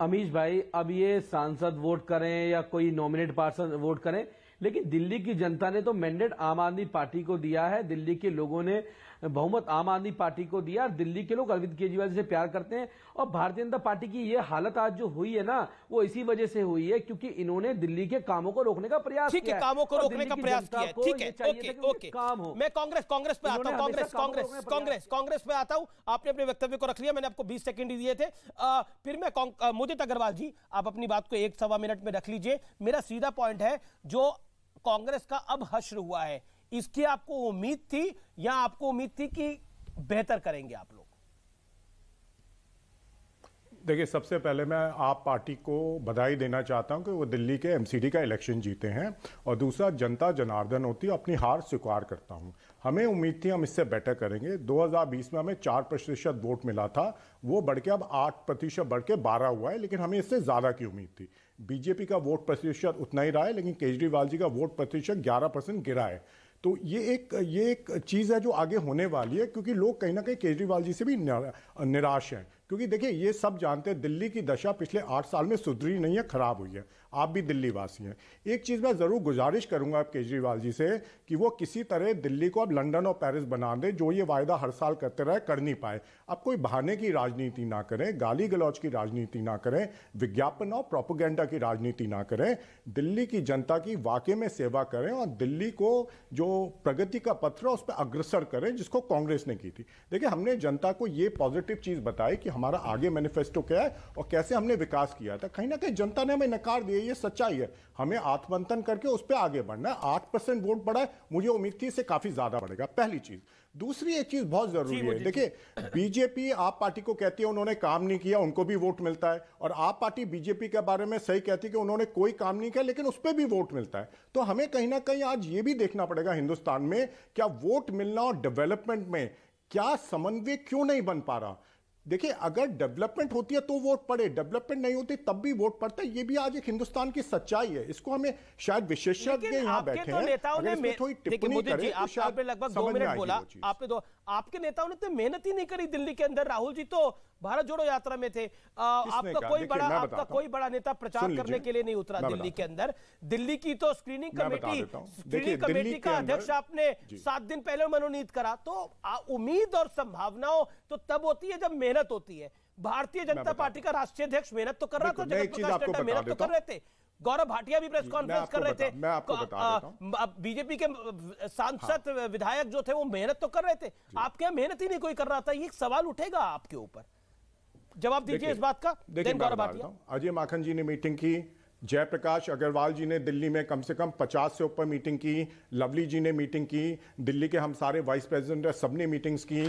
अमीश भाई अब ये सांसद वोट करें या कोई नॉमिनेट पार्षद वोट करें लेकिन दिल्ली की जनता ने तो मैंडेट आम आदमी पार्टी को दिया है दिल्ली के लोगों ने बहुमत आम आदमी पार्टी को दिया दिल्ली के लोग अरविंद केजरीवाल से प्यार करते हैं और भारतीय जनता पार्टी की यह हालत आज जो हुई है ना वो इसी वजह से हुई है क्योंकि इन्होंने दिल्ली के कामों को रोकने का प्रयास ठीक है कामों को रोकने का प्रयास किया ठीक है ओके ओके काम हो मैं कांग्रेस कांग्रेस पे आता हूँ कांग्रेस कांग्रेस कांग्रेस कांग्रेस पे आता हूँ आपने अपने वक्तव्य को रख लिया मैंने आपको बीस सेकेंड दिए थे फिर मैं मुदित अग्रवाल जी आप अपनी बात को एक सवा मिनट में रख लीजिए मेरा सीधा पॉइंट है जो कांग्रेस का अब हश्र हुआ है इसकी आपको उम्मीद थी या आपको उम्मीद थी कि बेहतर करेंगे आप लोग देखिए सबसे पहले मैं आप पार्टी को बधाई देना चाहता हूं कि वो दिल्ली के एमसीडी का इलेक्शन जीते हैं और दूसरा जनता जनार्दन होती है अपनी हार स्वीकार करता हूं हमें उम्मीद थी हम इससे बेटर करेंगे 2020 में हमें चार प्रतिशत वोट मिला था वो बढ़ के अब आठ प्रतिशत बढ़ के बारह हुआ है लेकिन हमें इससे ज़्यादा की उम्मीद थी बीजेपी का वोट प्रतिशत उतना ही रहा है लेकिन केजरीवाल जी का वोट प्रतिशत 11 परसेंट गिरा है तो ये एक ये एक चीज़ है जो आगे होने वाली है क्योंकि लोग कहीं ना कहीं केजरीवाल जी से भी निराश हैं क्योंकि देखिए ये सब जानते हैं दिल्ली की दशा पिछले आठ साल में सुधरी नहीं है खराब हुई है आप भी दिल्ली वासी हैं एक चीज़ मैं ज़रूर गुजारिश करूंगा आप केजरीवाल जी से कि वो किसी तरह दिल्ली को अब लंदन और पेरिस बना दें जो ये वायदा हर साल करते रहे कर नहीं पाए अब कोई बहाने की राजनीति ना करें गाली गलौज की राजनीति ना करें विज्ञापन और प्रोपोगेंडा की राजनीति ना करें दिल्ली की जनता की वाकई में सेवा करें और दिल्ली को जो प्रगति का पत्र है उस पर अग्रसर करें जिसको कांग्रेस ने की थी देखिए हमने जनता को ये पॉजिटिव चीज़ बताई कि हम हमारा आगे मैनिफेस्टो क्या है और कैसे हमने विकास किया था कहीं ना कहीं जनता ने हमें नकार दिया ये सच्चाई है हमें आत्मंथन करके उस पर आगे बढ़ना है आठ परसेंट वोट बढ़ा है मुझे उम्मीद थी इससे काफी ज्यादा बढ़ेगा पहली चीज दूसरी एक चीज बहुत जरूरी है देखिए बीजेपी आप पार्टी को कहती है उन्होंने काम नहीं किया उनको भी वोट मिलता है और आप पार्टी बीजेपी के बारे में सही कहती है कि उन्होंने कोई काम नहीं किया लेकिन उस पर भी वोट मिलता है तो हमें कहीं ना कहीं आज ये भी देखना पड़ेगा हिंदुस्तान में क्या वोट मिलना और डेवलपमेंट में क्या समन्वय क्यों नहीं बन पा रहा देखिए अगर डेवलपमेंट होती है तो वोट पड़े डेवलपमेंट नहीं होती तब भी वोट पड़ता है ये भी आज एक हिंदुस्तान की सच्चाई है इसको हमें शायद विशेषज्ञ यहाँ तो बैठे तो नेताओं ने देखिए आपने लगभग दो मिनट बोला आपने दो तो- आपके नेताओं ने तो मेहनत ही नहीं करी दिल्ली के अंदर राहुल जी तो भारत जोड़ो यात्रा में थे आ, आपका कोई बड़ा आपका कोई बड़ा नेता प्रचार करने के लिए नहीं उतरा दिल्ली के अंदर दिल्ली की तो स्क्रीनिंग कमेटी स्क्रीनिंग कमेटी का अध्यक्ष आपने सात दिन पहले मनोनीत करा तो उम्मीद और संभावनाओं तो तब होती है जब मेहनत मेहनत होती है भारतीय जनता पार्टी का राष्ट्रीय अध्यक्ष मेहनत तो कर रहा था जगत प्रकाश नड्डा मेहनत तो कर रहे थे गौरव भाटिया भी प्रेस कॉन्फ्रेंस कर रहे थे बीजेपी के सांसद हाँ। विधायक जो थे वो मेहनत तो कर रहे थे आपके यहाँ मेहनत ही नहीं कोई कर रहा था ये सवाल उठेगा आपके ऊपर जवाब दीजिए इस बात का देखिए गौरव भाटिया अजय माखन जी ने मीटिंग की जयप्रकाश अग्रवाल जी ने दिल्ली में कम से कम 50 से ऊपर मीटिंग की लवली जी ने मीटिंग की दिल्ली के हम सारे वाइस प्रेसिडेंट सब ने मीटिंग्स की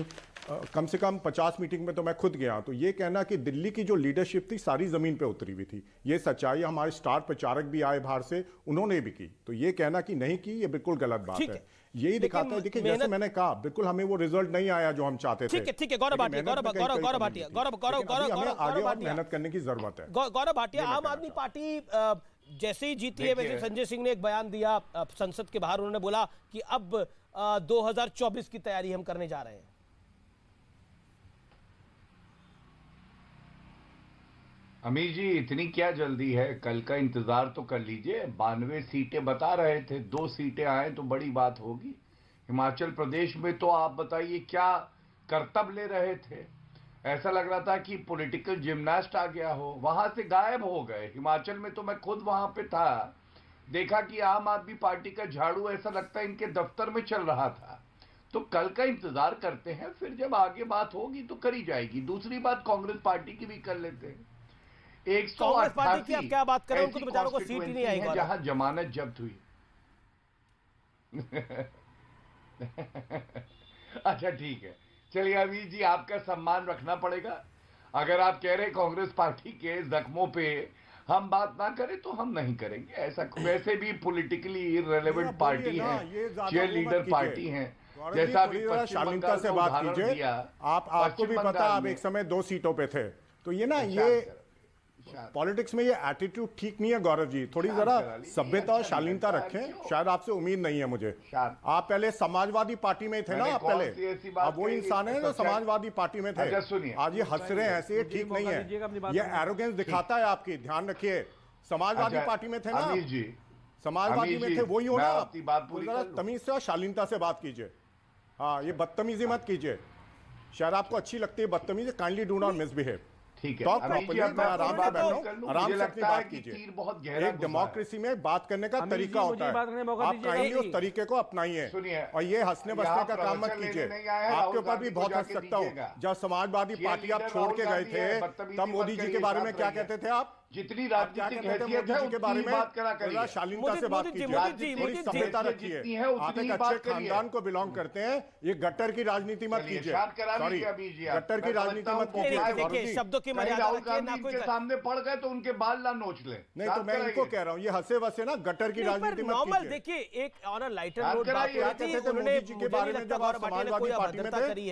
कम से कम 50 मीटिंग में तो मैं खुद गया तो ये कहना कि दिल्ली की जो लीडरशिप थी सारी ज़मीन पे उतरी हुई थी ये सच्चाई हमारे स्टार प्रचारक भी आए बाहर से उन्होंने भी की तो ये कहना कि नहीं की ये बिल्कुल गलत बात है यही दिखाता है देखिए जैसे मैंने कहा बिल्कुल हमें वो रिजल्ट नहीं आया जो हम चाहते थे ठीक है ठीक है गौरव भाटिया गौरव गौरव गौरव भाटिया गौरव गौरव गौरव आगे मेहनत करने की जरूरत है गौरव भाटिया आम आदमी पार्टी जैसे ही जीती है वैसे संजय सिंह ने एक बयान दिया संसद के बाहर उन्होंने बोला कि अब 2024 की तैयारी हम करने जा रहे हैं अमीर जी इतनी क्या जल्दी है कल का इंतजार तो कर लीजिए बानवे सीटें बता रहे थे दो सीटें आए तो बड़ी बात होगी हिमाचल प्रदेश में तो आप बताइए क्या कर्तव्य ले रहे थे ऐसा लग रहा था कि पॉलिटिकल जिमनास्ट आ गया हो वहां से गायब हो गए हिमाचल में तो मैं खुद वहां पे था देखा कि आम आदमी पार्टी का झाड़ू ऐसा लगता है इनके दफ्तर में चल रहा था तो कल का इंतजार करते हैं फिर जब आगे बात होगी तो करी जाएगी दूसरी बात कांग्रेस पार्टी की भी कर लेते हैं एक सौ पार्टी की आप क्या बात कर रहे हैं उनको तो बेचारों को सीट ही नहीं आएगी जहां जमानत जब्त हुई [laughs] अच्छा ठीक है चलिए अभी जी आपका सम्मान रखना पड़ेगा अगर आप कह रहे कांग्रेस पार्टी के जख्मों पे हम बात ना करें तो हम नहीं करेंगे ऐसा [coughs] वैसे भी पॉलिटिकली रेलेवेंट पार्टी है चेयर लीडर पार्टी है जैसा भी शालीनता से बात कीजिए आप आपको भी पता आप एक समय दो सीटों पे थे तो ये ना ये पॉलिटिक्स में ये एटीट्यूड ठीक नहीं है गौरव जी थोड़ी जरा सभ्यता और अच्छा, शालीनता अच्छा, रखें शायद आपसे उम्मीद नहीं है मुझे आप पहले समाजवादी पार्टी में थे ना आप पहले आप वो इंसान है जो अच्छा, समाजवादी पार्टी में थे आज ये हंस रहे हैं ऐसे ये ठीक नहीं है ये एरोगेंस दिखाता है आपकी ध्यान रखिए समाजवादी पार्टी में थे ना समाजवादी में थे वही हो ना आप तमीज से और शालीनता से बात कीजिए हाँ ये बदतमीजी मत कीजिए शायद आपको अच्छी लगती है बदतमीजी काइंडली डू नॉट मिसबिहेव एक डेमोक्रेसी में बात करने का तरीका होता है आप काइंडली उस तरीके को अपनाइए और ये हंसने बसने का काम मत कीजिए आपके ऊपर भी बहुत हंस सकता हूँ जब समाजवादी पार्टी आप छोड़ के गए थे तब मोदी जी के बारे में क्या कहते थे आप जितनी राजनीतिक हैसियत है उनकी बारे में बात करा करिए शालीनता से बात कीजिए थोड़ी सभ्यता रखिए आप एक अच्छे खानदान को बिलोंग करते हैं ये गट्टर की राजनीति मत कीजिए गट्टर की राजनीति मत कीजिए राहुल गांधी के सामने पड़ गए तो उनके बाल ना नोच ले नहीं तो मैं इनको कह रहा हूँ ये हंसे वसे ना गट्टर की राजनीति मत नॉर्मल देखिए एक और लाइटर के बारे में जब आप समाजवादी पार्टी में करी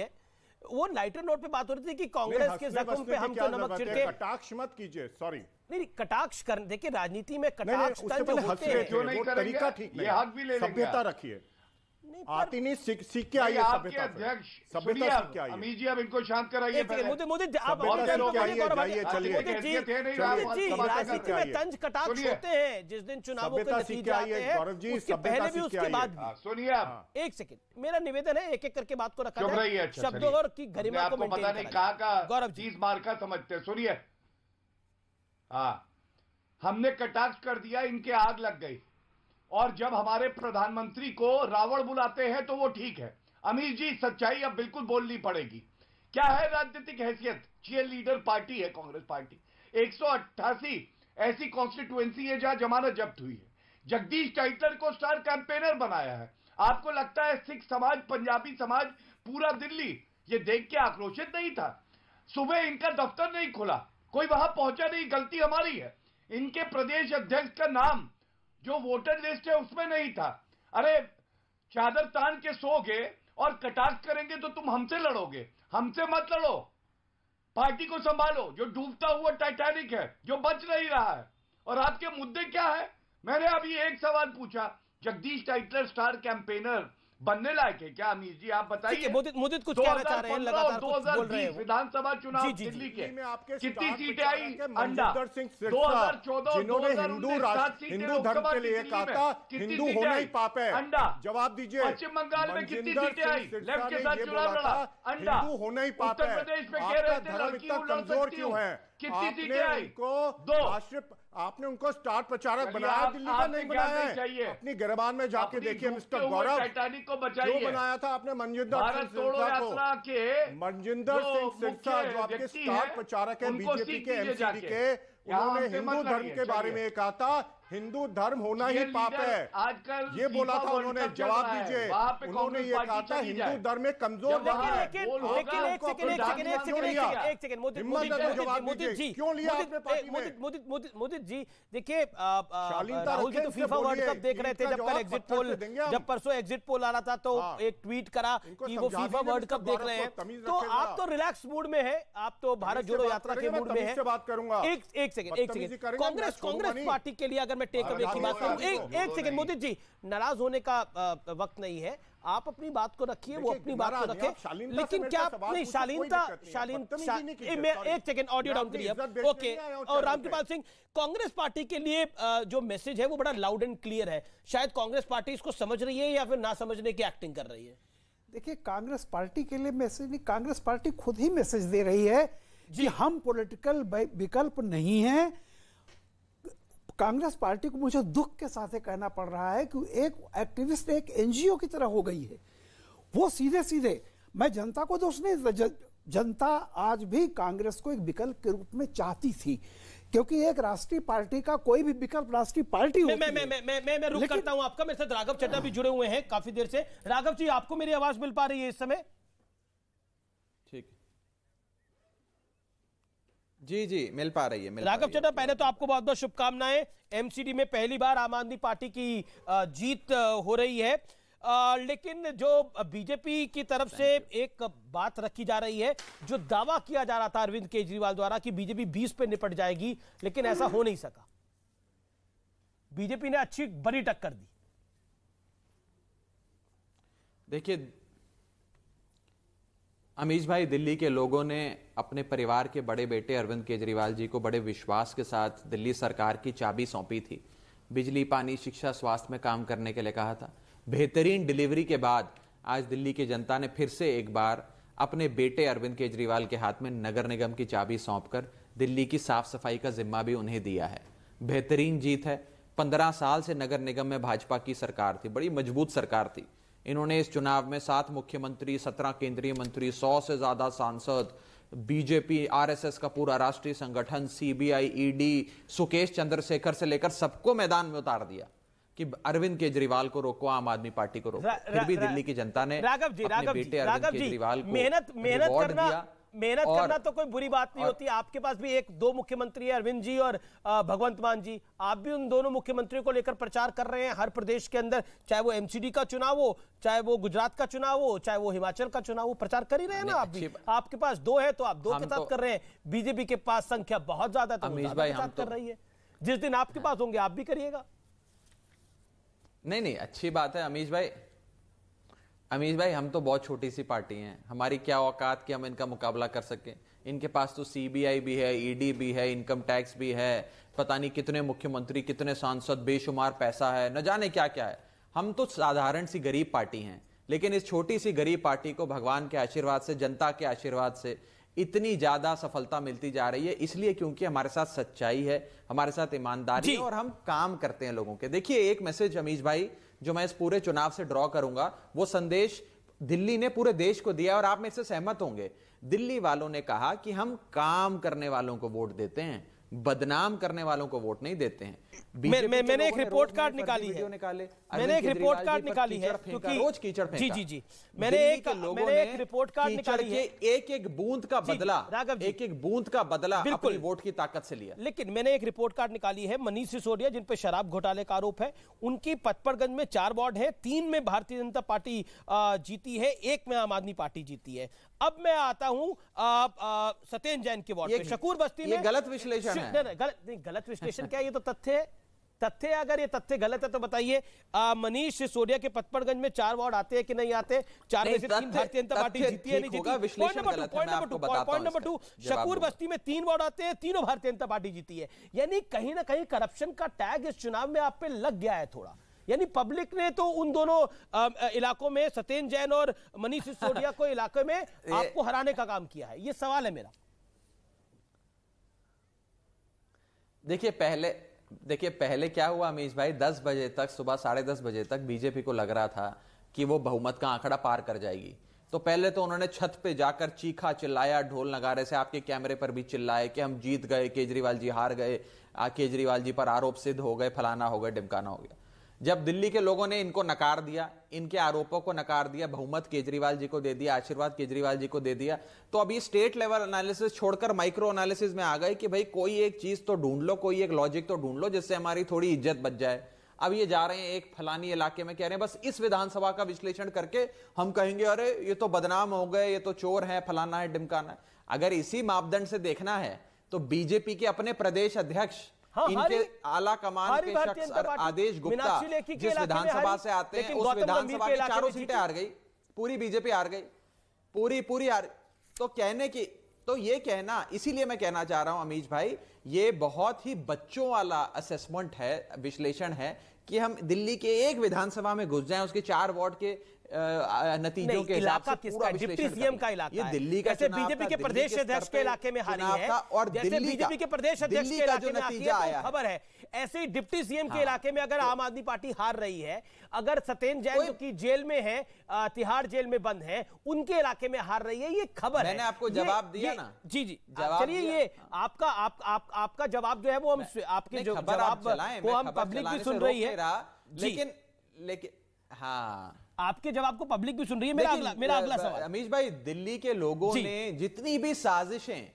वो लाइटर नोट पे बात हो रही थी कि कांग्रेस के जख्म पे हम हमको तो नमक छिड़के कटाक्ष मत कीजिए सॉरी नहीं कटाक्ष कर देखिए राजनीति में कटाक्ष तरीका ठीक ये हक भी ले सभ्यता रखिए नहीं सीख अध्यक्ष जी अब इनको शांत कराइए मुझे राजनीति में तंज कटाक्ष होते हैं जिस दिन चुनावों के नतीजे आते हैं पहले भी उसके बाद हाँ, सुनिए आप हाँ। एक सेकंड मेरा निवेदन है एक एक करके बात को रखा अच्छा, शब्दों और की गरिमा को बताने कहा गौरव चीज का समझते सुनिए हाँ हमने कटाक्ष कर दिया इनके आग लग गई और जब हमारे प्रधानमंत्री को रावण बुलाते हैं तो वो ठीक है अमीर जी सच्चाई अब बिल्कुल बोलनी पड़ेगी क्या है राजनीतिक हैसियत चीयर लीडर पार्टी है कांग्रेस पार्टी एक ऐसी कॉन्स्टिट्युएंसी है जहां जमानत जब्त हुई है जगदीश टाइटर को स्टार कैंपेनर बनाया है आपको लगता है सिख समाज पंजाबी समाज पूरा दिल्ली ये देख के आक्रोशित नहीं था सुबह इनका दफ्तर नहीं खुला कोई वहां पहुंचा नहीं गलती हमारी है इनके प्रदेश अध्यक्ष का नाम जो वोटर लिस्ट है उसमें नहीं था अरे चादर तान के सोगे और कटाक्ष करेंगे तो तुम हमसे लड़ोगे हमसे मत लड़ो पार्टी को संभालो जो डूबता हुआ टाइटैनिक है जो बच नहीं रहा है और आपके मुद्दे क्या है मैंने अभी एक सवाल पूछा जगदीश टाइटलर स्टार कैंपेनर बनने लायक है क्या अमीश जी आप बताइए मोदी मुदित कुछ कहना चाह रहे दो हजार बीस विधानसभा चुनाव दिल्ली के कितनी सीटें आई अंडा दो हजार चौदह जिन्होंने हिंदू हिंदू धर्म के लिए हिंदू होना ही पाप है अंडा जवाब दीजिए पश्चिम बंगाल में कितनी सीटें आई लेफ्ट के साथ चुनाव लड़ा अंडा होना ही पाप है उत्तर प्रदेश में कह रहे थे धर्म कमजोर क्यों है कितनी सीटें आई को दो आपने उनको स्टार प्रचारक बनाया दिल्ली का नहीं बनाया है अपनी गिरबान में जाके देखिए मिस्टर गौरव टाइटैनिक को बचाइए बनाया था आपने मनजिंदर सिंह को मनजिंदर सिंह सिरसा जो आपके स्टार प्रचारक है बीजेपी के एमसीडी के उन्होंने हिंदू धर्म के बारे में कहा था हिंदू धर्म होना ही पाप है आजकल ये बोला था उन्होंने जवाब दीजिए उन्होंने ये कहा था हिंदू धर्म में कमजोर जी देखिए थे जब एग्जिट पोल जब परसों एग्जिट पोल आ रहा था तो एक ट्वीट करा कि वो फीफा वर्ल्ड कप देख रहे तो हाँ। तो हैं तो आप तो रिलैक्स मूड में है आप तो भारत जोड़ो यात्रा के मूड में है बात करूंगा एक सेकंड एक सेकंड कांग्रेस कांग्रेस पार्टी के लिए अगर मैं टेक अवे की बात करूं एक एक सेकंड मोदी जी नाराज होने का वक्त नहीं है आप अपनी बात को रखिए वो अपनी बात को रखे लेकिन क्या नहीं शालीनता शालीन एक सेकंड ऑडियो डाउन करिए ओके और रामकृपाल सिंह कांग्रेस पार्टी के लिए जो मैसेज है वो बड़ा लाउड एंड क्लियर है शायद कांग्रेस पार्टी इसको समझ रही है या फिर ना समझने की एक्टिंग कर रही है देखिए कांग्रेस पार्टी के लिए मैसेज नहीं कांग्रेस पार्टी खुद ही मैसेज दे रही है कि हम पॉलिटिकल विकल्प नहीं है कांग्रेस पार्टी को मुझे दुख के साथ कहना पड़ रहा है कि एक एक्टिविस्ट एक एनजीओ की तरह हो गई है वो सीधे सीधे मैं जनता को दोष नहीं जनता आज भी कांग्रेस को एक विकल्प के रूप में चाहती थी क्योंकि एक राष्ट्रीय पार्टी का कोई भी विकल्प राष्ट्रीय पार्टी मैं, मैं, मैं, मैं, मैं, मैं, मैं करता हूं आपका मेरे साथ राघव चड्डा भी हाँ। जुड़े हुए हैं काफी देर से राघव जी आपको मेरी आवाज मिल पा रही है इस समय जी जी मिल पा रही है राघव चड्डा पहले तो आपको बहुत बहुत शुभकामनाएं एमसीडी में पहली बार आम आदमी पार्टी की जीत हो रही है आ, लेकिन जो बीजेपी की तरफ से एक बात रखी जा रही है जो दावा किया जा रहा था अरविंद केजरीवाल द्वारा कि बीजेपी 20 पे निपट जाएगी लेकिन ऐसा हो नहीं सका बीजेपी ने अच्छी बड़ी टक्कर दी देखिए अमीश भाई दिल्ली के लोगों ने अपने परिवार के बड़े बेटे अरविंद केजरीवाल जी को बड़े विश्वास के साथ दिल्ली सरकार की चाबी सौंपी थी बिजली पानी शिक्षा स्वास्थ्य में काम करने के लिए कहा था बेहतरीन डिलीवरी के बाद आज दिल्ली की जनता ने फिर से एक बार अपने बेटे अरविंद केजरीवाल के हाथ में नगर निगम की चाबी सौंपकर दिल्ली की साफ सफाई का जिम्मा भी उन्हें दिया है बेहतरीन जीत है पंद्रह साल से नगर निगम में भाजपा की सरकार थी बड़ी मजबूत सरकार थी इन्होंने इस चुनाव में सात मुख्यमंत्री सत्रह केंद्रीय मंत्री सौ से ज्यादा सांसद बीजेपी आरएसएस का पूरा राष्ट्रीय संगठन सीबीआई ईडी सुकेश चंद्रशेखर से लेकर सबको मैदान में उतार दिया कि अरविंद केजरीवाल को रोको आम आदमी पार्टी को रोको फिर भी दिल्ली की जनता ने राघव जी राघव जी राघव जी मेहनत मेहनत करना मेहनत करना तो कोई बुरी बात नहीं होती आपके पास भी एक दो मुख्यमंत्री है अरविंद जी और भगवंत मान जी आप भी उन दोनों मुख्यमंत्रियों को लेकर प्रचार कर रहे हैं हर प्रदेश के अंदर चाहे वो एमसीडी का चुनाव हो चाहे वो गुजरात का चुनाव हो चाहे वो हिमाचल का चुनाव हो प्रचार कर ही रहे हैं ना आप भी आपके पास दो है तो आप दो के साथ तो कर रहे हैं बीजेपी के पास संख्या बहुत ज्यादा तो तो कर रही है जिस दिन आपके पास होंगे आप भी करिएगा नहीं नहीं अच्छी बात है अमीश भाई अमीश भाई हम तो बहुत छोटी सी पार्टी हैं हमारी क्या औकात कि हम इनका मुकाबला कर सकें इनके पास तो सीबीआई भी है ईडी e भी है इनकम टैक्स भी है पता नहीं कितने मुख्यमंत्री कितने सांसद बेशुमार पैसा है न जाने क्या क्या है हम तो साधारण सी गरीब पार्टी हैं लेकिन इस छोटी सी गरीब पार्टी को भगवान के आशीर्वाद से जनता के आशीर्वाद से इतनी ज्यादा सफलता मिलती जा रही है इसलिए क्योंकि हमारे साथ सच्चाई है हमारे साथ ईमानदारी है और हम काम करते हैं लोगों के देखिए एक मैसेज अमीश भाई जो मैं इस पूरे चुनाव से ड्रॉ करूंगा वो संदेश दिल्ली ने पूरे देश को दिया और आप में इससे सहमत होंगे दिल्ली वालों ने कहा कि हम काम करने वालों को वोट देते हैं बदनाम करने वालों को वोट नहीं देते हैं मैं, मैं, मैंने एक रिपोर्ट कार्ड निकाली है निकाले मैंने एक रिपोर्ट कार्ड निकाली है क्योंकि रोज कीचड़ जी जी जी मैंने एक मैंने एक रिपोर्ट कार्ड निकाली है एक एक बूंद का बदला राघव एक एक बूंद का बदला बिल्कुल वोट की ताकत से लिया लेकिन मैंने एक रिपोर्ट कार्ड निकाली है मनीष सिसोदिया जिनपे शराब घोटाले का आरोप है उनकी पचपड़गंज में चार वार्ड है तीन में भारतीय जनता पार्टी जीती है एक में आम आदमी पार्टी जीती है अब मैं आता हूं सत्येंद्र जैन के वार्ड पे शकूर बस्ती में गलत विश्लेषण है गलत विश्लेषण क्या ये तो तथ्य है तथ्य अगर ये तथ्य गलत है तो बताइए मनीष सिसोदिया के पतपड़गंज में चार वार्ड आते हैं कि नहीं आते चार में से तीन भारतीय जनता पार्टी जीती है नहीं जीती point number two point number two point number two Shakur Basti में तीन वार्ड आते हैं तीनों भारतीय जनता पार्टी जीती है यानी कहीं ना कहीं करप्शन का टैग इस चुनाव में आप पे लग गया है थोड़ा यानी पब्लिक ने तो उन दोनों आ, इलाकों में सत्येंद्र जैन और मनीष सिसोदिया को इलाके में [laughs] आपको हराने का काम किया है ये सवाल है मेरा देखिए पहले देखिए पहले क्या हुआ अमीश भाई दस बजे तक सुबह साढ़े दस बजे तक बीजेपी को लग रहा था कि वो बहुमत का आंकड़ा पार कर जाएगी तो पहले तो उन्होंने छत पे जाकर चीखा चिल्लाया ढोल नगारे से आपके कैमरे पर भी चिल्लाए कि हम जीत गए केजरीवाल जी हार गए केजरीवाल जी पर आरोप सिद्ध हो गए फलाना हो गए डिमकाना हो गया जब दिल्ली के लोगों ने इनको नकार दिया इनके आरोपों को नकार दिया बहुमत केजरीवाल जी को दे दिया आशीर्वाद केजरीवाल जी को दे दिया तो अभी स्टेट लेवल एनालिसिस छोड़कर माइक्रो एनालिसिस में आ गए कि भाई कोई एक चीज तो ढूंढ लो कोई एक लॉजिक तो ढूंढ लो जिससे हमारी थोड़ी इज्जत बच जाए अब ये जा रहे हैं एक फलानी इलाके में कह रहे हैं बस इस विधानसभा का विश्लेषण करके हम कहेंगे अरे ये तो बदनाम हो गए ये तो चोर है फलाना है डिमकाना है अगर इसी मापदंड से देखना है तो बीजेपी के अपने प्रदेश अध्यक्ष हाँ, इनके आला कमान के शख्स आदेश गुप्ता जिस विधानसभा से आते हैं उस विधानसभा की चारों सीटें हार गई पूरी बीजेपी हार गई पूरी पूरी हार तो कहने की तो ये कहना इसीलिए मैं कहना चाह रहा हूं अमीश भाई ये बहुत ही बच्चों वाला असेसमेंट है विश्लेषण है कि हम दिल्ली के एक विधानसभा में घुस जाएं उसके चार वार्ड के नतीजों के इलाका किसका डिप्टी सीएम का इलाका ये दिल्ली का जैसे बीजेपी के प्रदेश अध्यक्ष के इलाके में हारी है और जैसे बीजेपी के प्रदेश अध्यक्ष के इलाके में तो खबर है ऐसे ही डिप्टी सीएम के हाँ। इलाके में अगर आम आदमी पार्टी हार रही है अगर जैन जो की जेल में है तिहाड़ जेल में बंद है उनके इलाके में हार रही है ये खबर है आपको जवाब दिया ना जी जी चलिए ये हाँ। आपका आपका जवाब जो है वो हम आपके जो जवाब वो हम पब्लिक भी सुन रही है लेकिन लेकिन हाँ आपके जवाब आपको पब्लिक भी सुन रही है मेरा अगला मेरा अगला सवाल अमीश भाई दिल्ली के लोगों ने जितनी भी साजिशें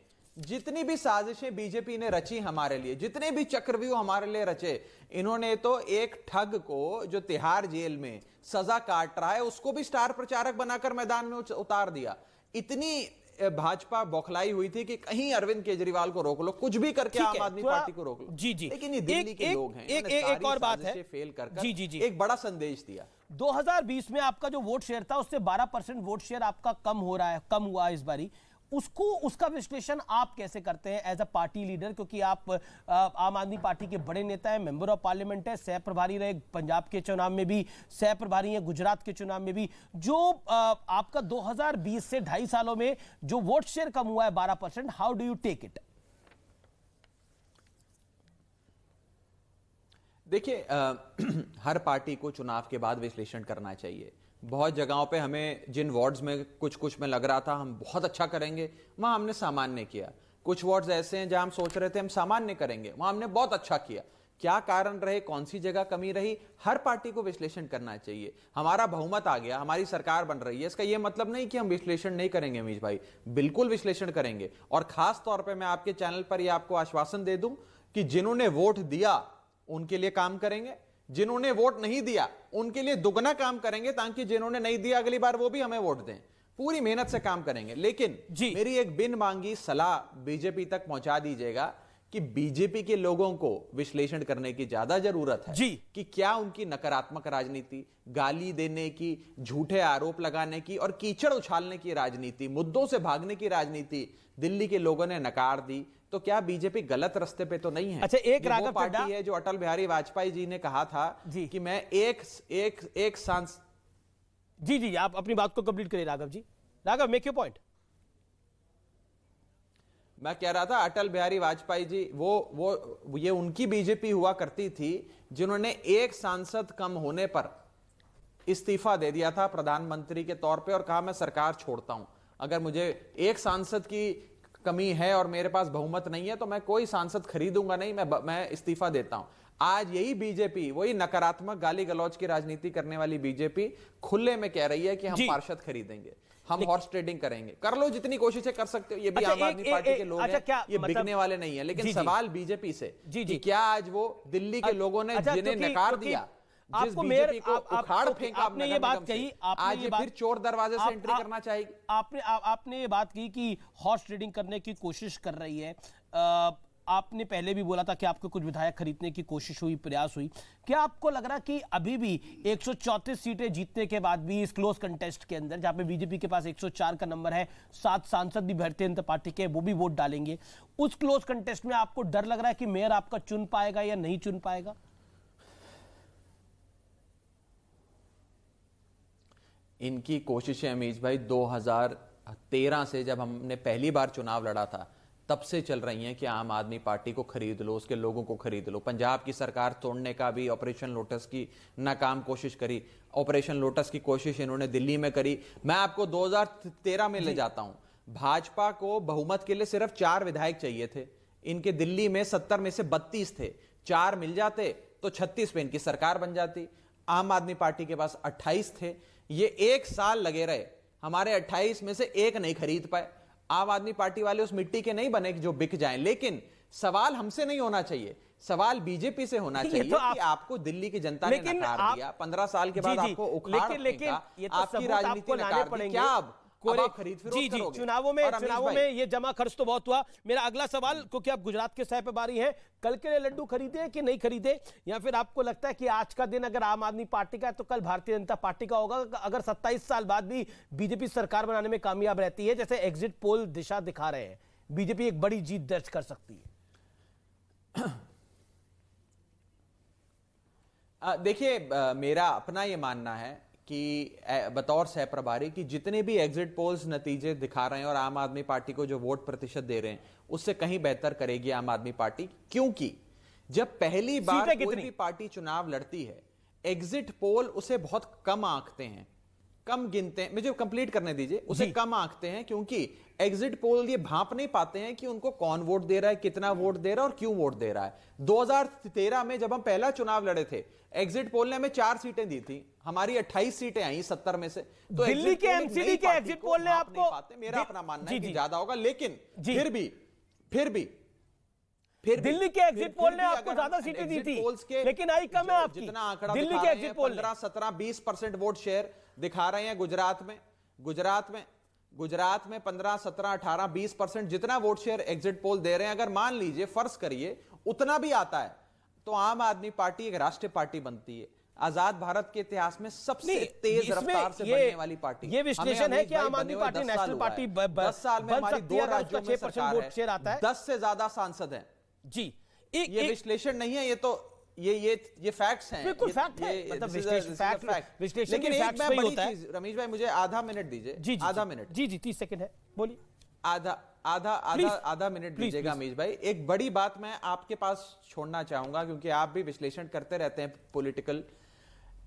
जितनी भी साजिशें बीजेपी ने रची हमारे लिए जितने भी चक्रव्यूह हमारे लिए रचे इन्होंने तो एक ठग को जो तिहाड़ जेल में सजा काट रहा है उसको भी स्टार प्रचारक बनाकर मैदान में उतार दिया इतनी भाजपा बौखलाई हुई थी कि कहीं अरविंद केजरीवाल को रोक लो कुछ भी करके आम आदमी पार्टी को रोक लो जी जी लेकिन ये दिल्ली एक, के एक, लोग हैं एक, एक, एक और बात है फेल कर जी जी जी एक बड़ा संदेश दिया 2020 में आपका जो वोट शेयर था उससे 12 परसेंट वोट शेयर आपका कम हो रहा है कम हुआ है इस बारी उसको उसका विश्लेषण आप कैसे करते हैं एज अ पार्टी लीडर क्योंकि आप आम आदमी पार्टी के बड़े नेता हैं मेंबर ऑफ पार्लियामेंट है सह प्रभारी रहे पंजाब के चुनाव में भी सह प्रभारी हैं गुजरात के चुनाव में भी जो आपका 2020 से ढाई सालों में जो वोट शेयर कम हुआ है 12 percent how do you take it देखिए [clears throat] हर पार्टी को चुनाव के बाद विश्लेषण करना चाहिए बहुत जगहों पे हमें जिन वार्ड्स में कुछ कुछ में लग रहा था हम बहुत अच्छा करेंगे वहाँ हमने सामान्य किया कुछ वार्ड्स ऐसे हैं जहाँ हम सोच रहे थे हम सामान्य करेंगे वहाँ हमने बहुत अच्छा किया क्या कारण रहे कौन सी जगह कमी रही हर पार्टी को विश्लेषण करना चाहिए हमारा बहुमत आ गया हमारी सरकार बन रही है इसका यह मतलब नहीं कि हम विश्लेषण नहीं करेंगे अमीश भाई बिल्कुल विश्लेषण करेंगे और खास तौर पे मैं आपके चैनल पर ये आपको आश्वासन दे दूं कि जिन्होंने वोट दिया उनके लिए काम करेंगे जिन्होंने वोट नहीं दिया उनके लिए दुगना काम करेंगे ताकि जिन्होंने नहीं दिया अगली बार वो भी हमें वोट दें पूरी मेहनत से काम करेंगे लेकिन जी मेरी एक बिन मांगी सलाह बीजेपी तक पहुंचा दीजिएगा कि बीजेपी के लोगों को विश्लेषण करने की ज्यादा जरूरत है जी कि क्या उनकी नकारात्मक राजनीति गाली देने की झूठे आरोप लगाने की और कीचड़ उछालने की राजनीति मुद्दों से भागने की राजनीति दिल्ली के लोगों ने नकार दी तो क्या बीजेपी गलत रास्ते पे तो नहीं है अच्छा एक राघव पार्टी है जो अटल बिहारी वाजपेयी जी ने कहा था कि मैं एक एक एक सांस जी जी आप अपनी बात को कंप्लीट करिए Raghav ji Raghav make you point मैं कह रहा था अटल बिहारी वाजपेयी जी वो वो ये उनकी बीजेपी हुआ करती थी जिन्होंने एक सांसद कम होने पर इस्तीफा दे दिया था प्रधानमंत्री के तौर पे और कहा मैं सरकार छोड़ता हूं अगर मुझे एक सांसद की कमी है और मेरे पास बहुमत नहीं है तो मैं कोई सांसद खरीदूंगा नहीं मैं मैं इस्तीफा देता हूं आज यही बीजेपी वही नकारात्मक गाली गलौज की राजनीति करने वाली बीजेपी खुले में कह रही है कि हम पार्षद खरीदेंगे हम हॉर्स ट्रेडिंग करेंगे कर लो जितनी कोशिशें कर सकते हो ये भी अच्छा, आम आदमी पार्टी के लोग अच्छा, हैं ये मतलब, बिकने वाले नहीं है लेकिन जी, सवाल बीजेपी से जी, जी, कि क्या आज वो दिल्ली के लोगों ने अच्छा, जिन्हें नकार दिया आपको मेयर आप, आप, आपने ये बात कही आज ये फिर चोर दरवाजे से एंट्री करना चाहिए आपने आपने ये बात कही कि हॉर्स ट्रेडिंग करने की कोशिश कर रही है आपने पहले भी बोला था कि आपको कुछ विधायक खरीदने की कोशिश हुई प्रयास हुई क्या आपको लग रहा कि अभी भी एक सीटें जीतने के बाद भी इस क्लोज कंटेस्ट के अंदर जहां पे बीजेपी के पास 104 का नंबर है सात सांसद भी भारतीय जनता पार्टी के वो भी वोट डालेंगे उस क्लोज कंटेस्ट में आपको डर लग रहा है कि मेयर आपका चुन पाएगा या नहीं चुन पाएगा इनकी कोशिशें अमीश भाई 2013 से जब हमने पहली बार चुनाव लड़ा था तब से चल रही हैं कि आम आदमी पार्टी को खरीद लो उसके लोगों को खरीद लो पंजाब की सरकार तोड़ने का भी ऑपरेशन लोटस की नाकाम कोशिश करी ऑपरेशन लोटस की कोशिश इन्होंने दिल्ली में करी मैं आपको 2013 में ले जाता हूं भाजपा को बहुमत के लिए सिर्फ चार विधायक चाहिए थे इनके दिल्ली में सत्तर में से बत्तीस थे चार मिल जाते तो छत्तीस पे इनकी सरकार बन जाती आम आदमी पार्टी के पास अट्ठाईस थे ये एक साल लगे रहे हमारे 28 में से एक नहीं खरीद पाए आम आदमी पार्टी वाले उस मिट्टी के नहीं बने जो बिक जाएं लेकिन सवाल हमसे नहीं होना चाहिए सवाल बीजेपी से होना [laughs] चाहिए तो आप, कि आपको दिल्ली की जनता ने नकार दिया पंद्रह साल के बाद आपको उखाड़ लेकिन, लेकिन तो आपकी राजनीति क्या अब कोरे खरीद जी जी चुनावों में चुनावों में ये जमा खर्च तो बहुत हुआ मेरा अगला सवाल क्योंकि आप गुजरात के सह पे बारी हैं कल के लिए लड्डू खरीदे कि नहीं खरीदे या फिर आपको लगता है कि आज का दिन अगर आम आदमी पार्टी का है तो कल भारतीय जनता पार्टी का होगा अगर सत्ताईस साल बाद भी बीजेपी सरकार बनाने में कामयाब रहती है जैसे एग्जिट पोल दिशा दिखा रहे हैं बीजेपी एक बड़ी जीत दर्ज कर सकती है [clears throat] देखिए मेरा अपना ये मानना है कि बतौर सह प्रभारी कि जितने भी एग्जिट पोल्स नतीजे दिखा रहे हैं और आम आदमी पार्टी को जो वोट प्रतिशत दे रहे हैं उससे कहीं बेहतर करेगी आम आदमी पार्टी क्योंकि जब पहली बार कोई भी पार्टी चुनाव लड़ती है एग्जिट पोल उसे बहुत कम आंकते हैं कम गिनते हैं मुझे कंप्लीट करने दीजिए उसे कम आंकते हैं क्योंकि एग्जिट पोल ये भाप नहीं पाते हैं कि उनको कौन वोट दे रहा है कितना वोट दे रहा है और क्यों वोट दे रहा है 2013 में जब हम पहला चुनाव लड़े थे एग्जिट पोल ने हमें चार सीटें दी थी हमारी 28 सीटें आई 70 में से तो दिल्ली के एमसीडी के एग्जिट पोल ने आपको मेरा अपना मानना है कि ज्यादा होगा लेकिन फिर भी फिर भी फिर दिल्ली के एग्जिट पोल ने आपको ज्यादा सीटें दी थी लेकिन आई कम है आपकी जितना आंकड़ा दिल्ली के एग्जिट पोल सत्रह बीस परसेंट वोट शेयर दिखा रहे हैं गुजरात में गुजरात में गुजरात में 15, 17, 18, 20 परसेंट जितना वोट शेयर एग्जिट पोल दे रहे हैं अगर मान लीजिए फर्ज करिए उतना भी आता है तो आम आदमी पार्टी एक राष्ट्रीय पार्टी बनती है आजाद भारत के इतिहास में सबसे तेज रफ्तार से बनने वाली पार्टी ये विश्लेषण है कि आम आदमी पार्टी नेशनल पार्टी दस साल में हमारी दो राज्यों में सरकार है दस से ज्यादा सांसद हैं जी ये विश्लेषण नहीं है ये तो ये ये ये फैक्ट्स हैं बिल्कुल फैक्ट है मतलब विश्लेषण फैक्ट विश्लेषण लेकिन एक मैं बड़ी चीज रमेश भाई मुझे आधा मिनट दीजिए जी आधा मिनट जी जी 30 सेकंड है बोलिए आधा आधा आधा आधा मिनट दीजिएगा अमीश भाई एक बड़ी बात मैं आपके पास छोड़ना चाहूंगा क्योंकि आप भी विश्लेषण करते रहते हैं पॉलिटिकल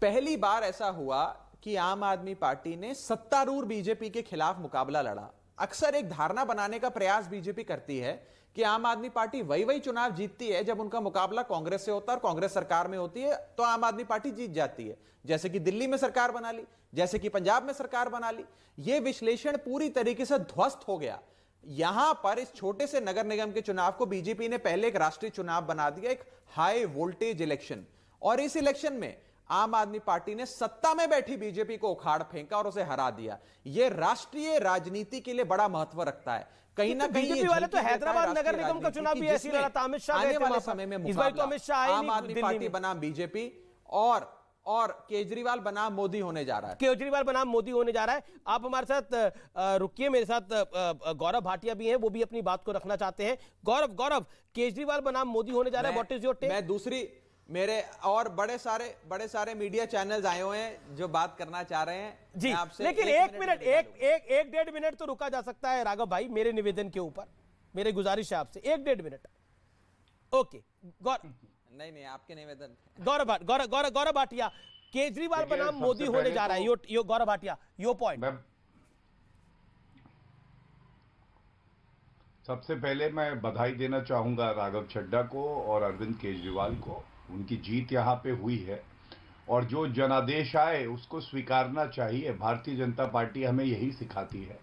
पहली बार ऐसा हुआ कि आम आदमी पार्टी ने सत्तारूढ़ बीजेपी के खिलाफ मुकाबला लड़ा अक्सर एक धारणा बनाने का प्रयास बीजेपी करती है कि आम आदमी पार्टी वही वही चुनाव जीतती है जब उनका मुकाबला कांग्रेस से होता है और कांग्रेस सरकार में होती है तो आम आदमी पार्टी जीत जाती है जैसे कि दिल्ली में सरकार बना ली जैसे कि पंजाब में सरकार बना ली ये विश्लेषण पूरी तरीके से ध्वस्त हो गया यहां पर इस छोटे से नगर निगम के चुनाव को बीजेपी ने पहले एक राष्ट्रीय चुनाव बना दिया एक हाई वोल्टेज इलेक्शन और इस इलेक्शन में आम आदमी पार्टी ने सत्ता में बैठी बीजेपी को उखाड़ फेंका और उसे हरा दिया यह राष्ट्रीय राजनीति के लिए बड़ा महत्व रखता है कहीं ना तो कहीं बीजेपी वाले तो हैदराबाद नगर निगम का चुनाव भी ऐसी अमित शाह आने वाले समय में इस बार तो अमित शाह आम आदमी पार्टी बनाम बीजेपी और और केजरीवाल बनाम मोदी होने जा रहा है केजरीवाल बनाम मोदी होने जा रहा है आप हमारे साथ रुकिए मेरे साथ गौरव भाटिया भी हैं वो भी अपनी बात को रखना चाहते हैं गौरव गौरव केजरीवाल बनाम मोदी होने जा रहा है व्हाट इज योर टेक मैं दूसरी मेरे और बड़े सारे बड़े सारे मीडिया चैनल्स आए हुए हैं जो बात करना चाह रहे हैं जी आपसे लेकिन एक मिनट एक एक एक डेढ़ मिनट तो रुका जा सकता है राघव भाई मेरे निवेदन के ऊपर मेरे गुजारिश है आपसे एक डेढ़ मिनट ओके गौर नहीं नहीं आपके निवेदन गौरव गौरव गौरव गौरव भाटिया केजरीवाल बनाम मोदी होने जा रहा है तो यो यो गौरव भाटिया यो पॉइंट सबसे पहले मैं बधाई देना चाहूंगा राघव छड्डा को और अरविंद केजरीवाल को उनकी जीत यहाँ पे हुई है और जो जनादेश आए उसको स्वीकारना चाहिए भारतीय जनता पार्टी हमें यही सिखाती है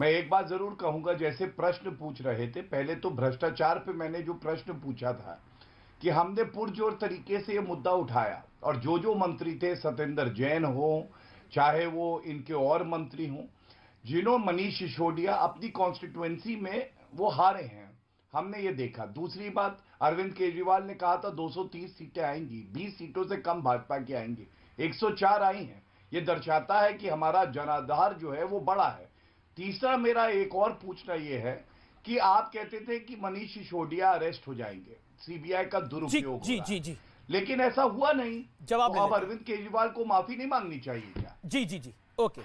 मैं एक बात जरूर कहूंगा जैसे प्रश्न पूछ रहे थे पहले तो भ्रष्टाचार पे मैंने जो प्रश्न पूछा था कि हमने पुरजोर तरीके से ये मुद्दा उठाया और जो जो मंत्री थे सत्येंद्र जैन हो चाहे वो इनके और मंत्री हों जिन्हों मनीष सिसोदिया अपनी कॉन्स्टिट्युएंसी में वो हारे हैं हमने ये देखा दूसरी बात अरविंद केजरीवाल ने कहा था 230 सीटें आएंगी 20 सीटों से कम भाजपा की आएंगी 104 आई हैं ये दर्शाता है कि हमारा जनाधार जो है वो बड़ा है तीसरा मेरा एक और पूछना ये है कि आप कहते थे कि मनीष सिसोदिया अरेस्ट हो जाएंगे सीबीआई का दुरुपयोग जी, जी, जी, लेकिन ऐसा हुआ नहीं जवाब तो अरविंद केजरीवाल को माफी नहीं मांगनी चाहिए क्या जी जी जी ओके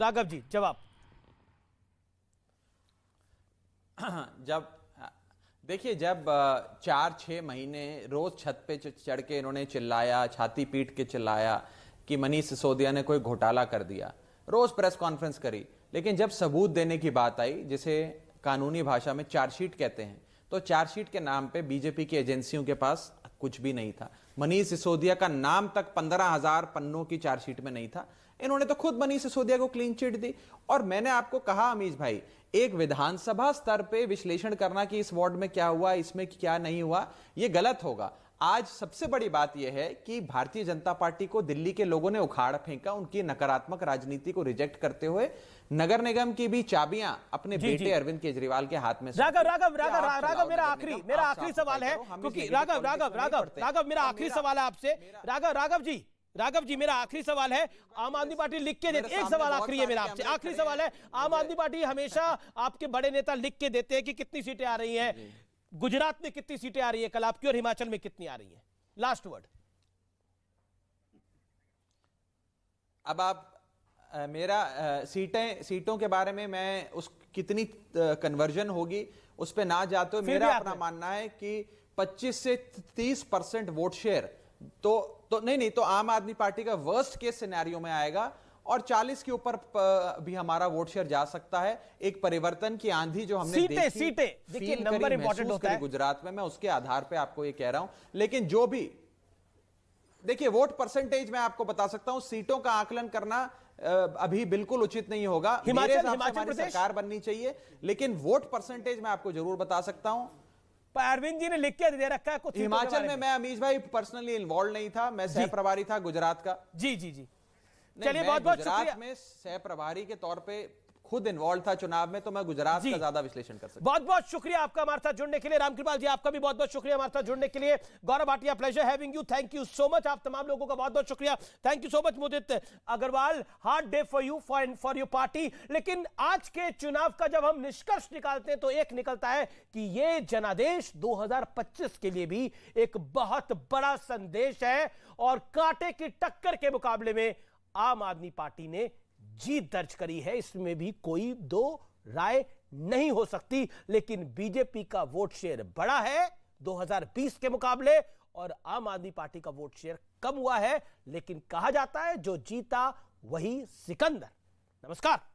राघव जी जवाब जब देखिए जब चार छः महीने रोज छत पे चढ़ के इन्होंने चिल्लाया छाती पीट के चिल्लाया कि मनीष सिसोदिया ने कोई घोटाला कर दिया रोज प्रेस कॉन्फ्रेंस करी लेकिन जब सबूत देने की बात आई जिसे कानूनी भाषा में चार्जशीट कहते हैं तो चार्जशीट के नाम पे बीजेपी की एजेंसियों के पास कुछ भी नहीं था मनीष सिसोदिया का नाम तक पंद्रह हजार पन्नों की चार्जशीट में नहीं था इन्होंने तो खुद मनीष सिसोदिया को क्लीन चिट दी और मैंने आपको कहा अमीश भाई एक विधानसभा स्तर पे विश्लेषण करना कि इस वार्ड में क्या हुआ इसमें क्या नहीं हुआ ये गलत होगा आज सबसे बड़ी बात यह है कि भारतीय जनता पार्टी को दिल्ली के लोगों ने उखाड़ फेंका उनकी नकारात्मक राजनीति को रिजेक्ट करते हुए नगर निगम की भी चाबियां अपने जी, बेटे अरविंद केजरीवाल के हाथ में राघव राघव राघव राघव मेरा आखिरी मेरा आखिरी सवाल है क्योंकि राघव राघव राघव राघव मेरा आखिरी सवाल है आपसे राघव राघव जी राघव जी मेरा आखिरी सवाल है आम आदमी पार्टी लिख के देते एक सवाल आखिरी है मेरा आपसे आखिरी सवाल है आम आदमी पार्टी हमेशा आपके बड़े नेता लिख के देते हैं कि कितनी सीटें आ रही हैं गुजरात में कितनी सीटें आ रही है कल आपकी और हिमाचल में कितनी आ रही है लास्ट वर्ड अब आप मेरा सीटें सीटों के बारे में मैं उस कितनी कन्वर्जन होगी उस पर ना जाते मेरा अपना मानना है कि 25 से 30 परसेंट वोट शेयर तो तो नहीं नहीं तो आम आदमी पार्टी का वर्स्ट केस सिनेरियो में आएगा और 40 के ऊपर भी हमारा वोट शेयर जा सकता है एक परिवर्तन की आंधी जो हमने सीटे, देखी, सीटे, देखिए नंबर इंपॉर्टेंट होता है गुजरात में मैं उसके आधार पे आपको ये कह रहा हूं लेकिन जो भी देखिए वोट परसेंटेज मैं आपको बता सकता हूं सीटों का आकलन करना अभी बिल्कुल उचित नहीं होगा हिमाचल, मेरे हिमाचल हमारी सरकार बननी चाहिए लेकिन वोट परसेंटेज मैं आपको जरूर बता सकता हूं अरविंद जी ने लिख के दे रखा है कुछ हिमाचल में मैं अमीश भाई पर्सनली इन्वॉल्व नहीं था मैं सह प्रभारी था गुजरात का जी जी जी चलिए बहुत बहुत शुक्रिया में सह प्रभारी के तौर पे खुद इन्वॉल्व था चुनाव में तो मैं गुजरात का ज्यादा विश्लेषण कर सकता बहुत बहुत शुक्रिया आपका हमारे साथ जुड़ने के लिए रामकृपाल जी आपका भी बहुत बहुत शुक्रिया हमारे साथ जुड़ने के लिए Gaurav Bhatia pleasure having you thank you so much आप तमाम लोगों का बहुत बहुत शुक्रिया thank you so much Mudit Agarwal hard day for you for for your party लेकिन आज के चुनाव का जब हम निष्कर्ष निकालते हैं तो एक निकलता है कि ये जनादेश दो के लिए भी एक बहुत बड़ा संदेश है और कांटे की टक्कर के मुकाबले में आम आदमी पार्टी ने जीत दर्ज करी है इसमें भी कोई दो राय नहीं हो सकती लेकिन बीजेपी का वोट शेयर बड़ा है 2020 के मुकाबले और आम आदमी पार्टी का वोट शेयर कम हुआ है लेकिन कहा जाता है जो जीता वही सिकंदर नमस्कार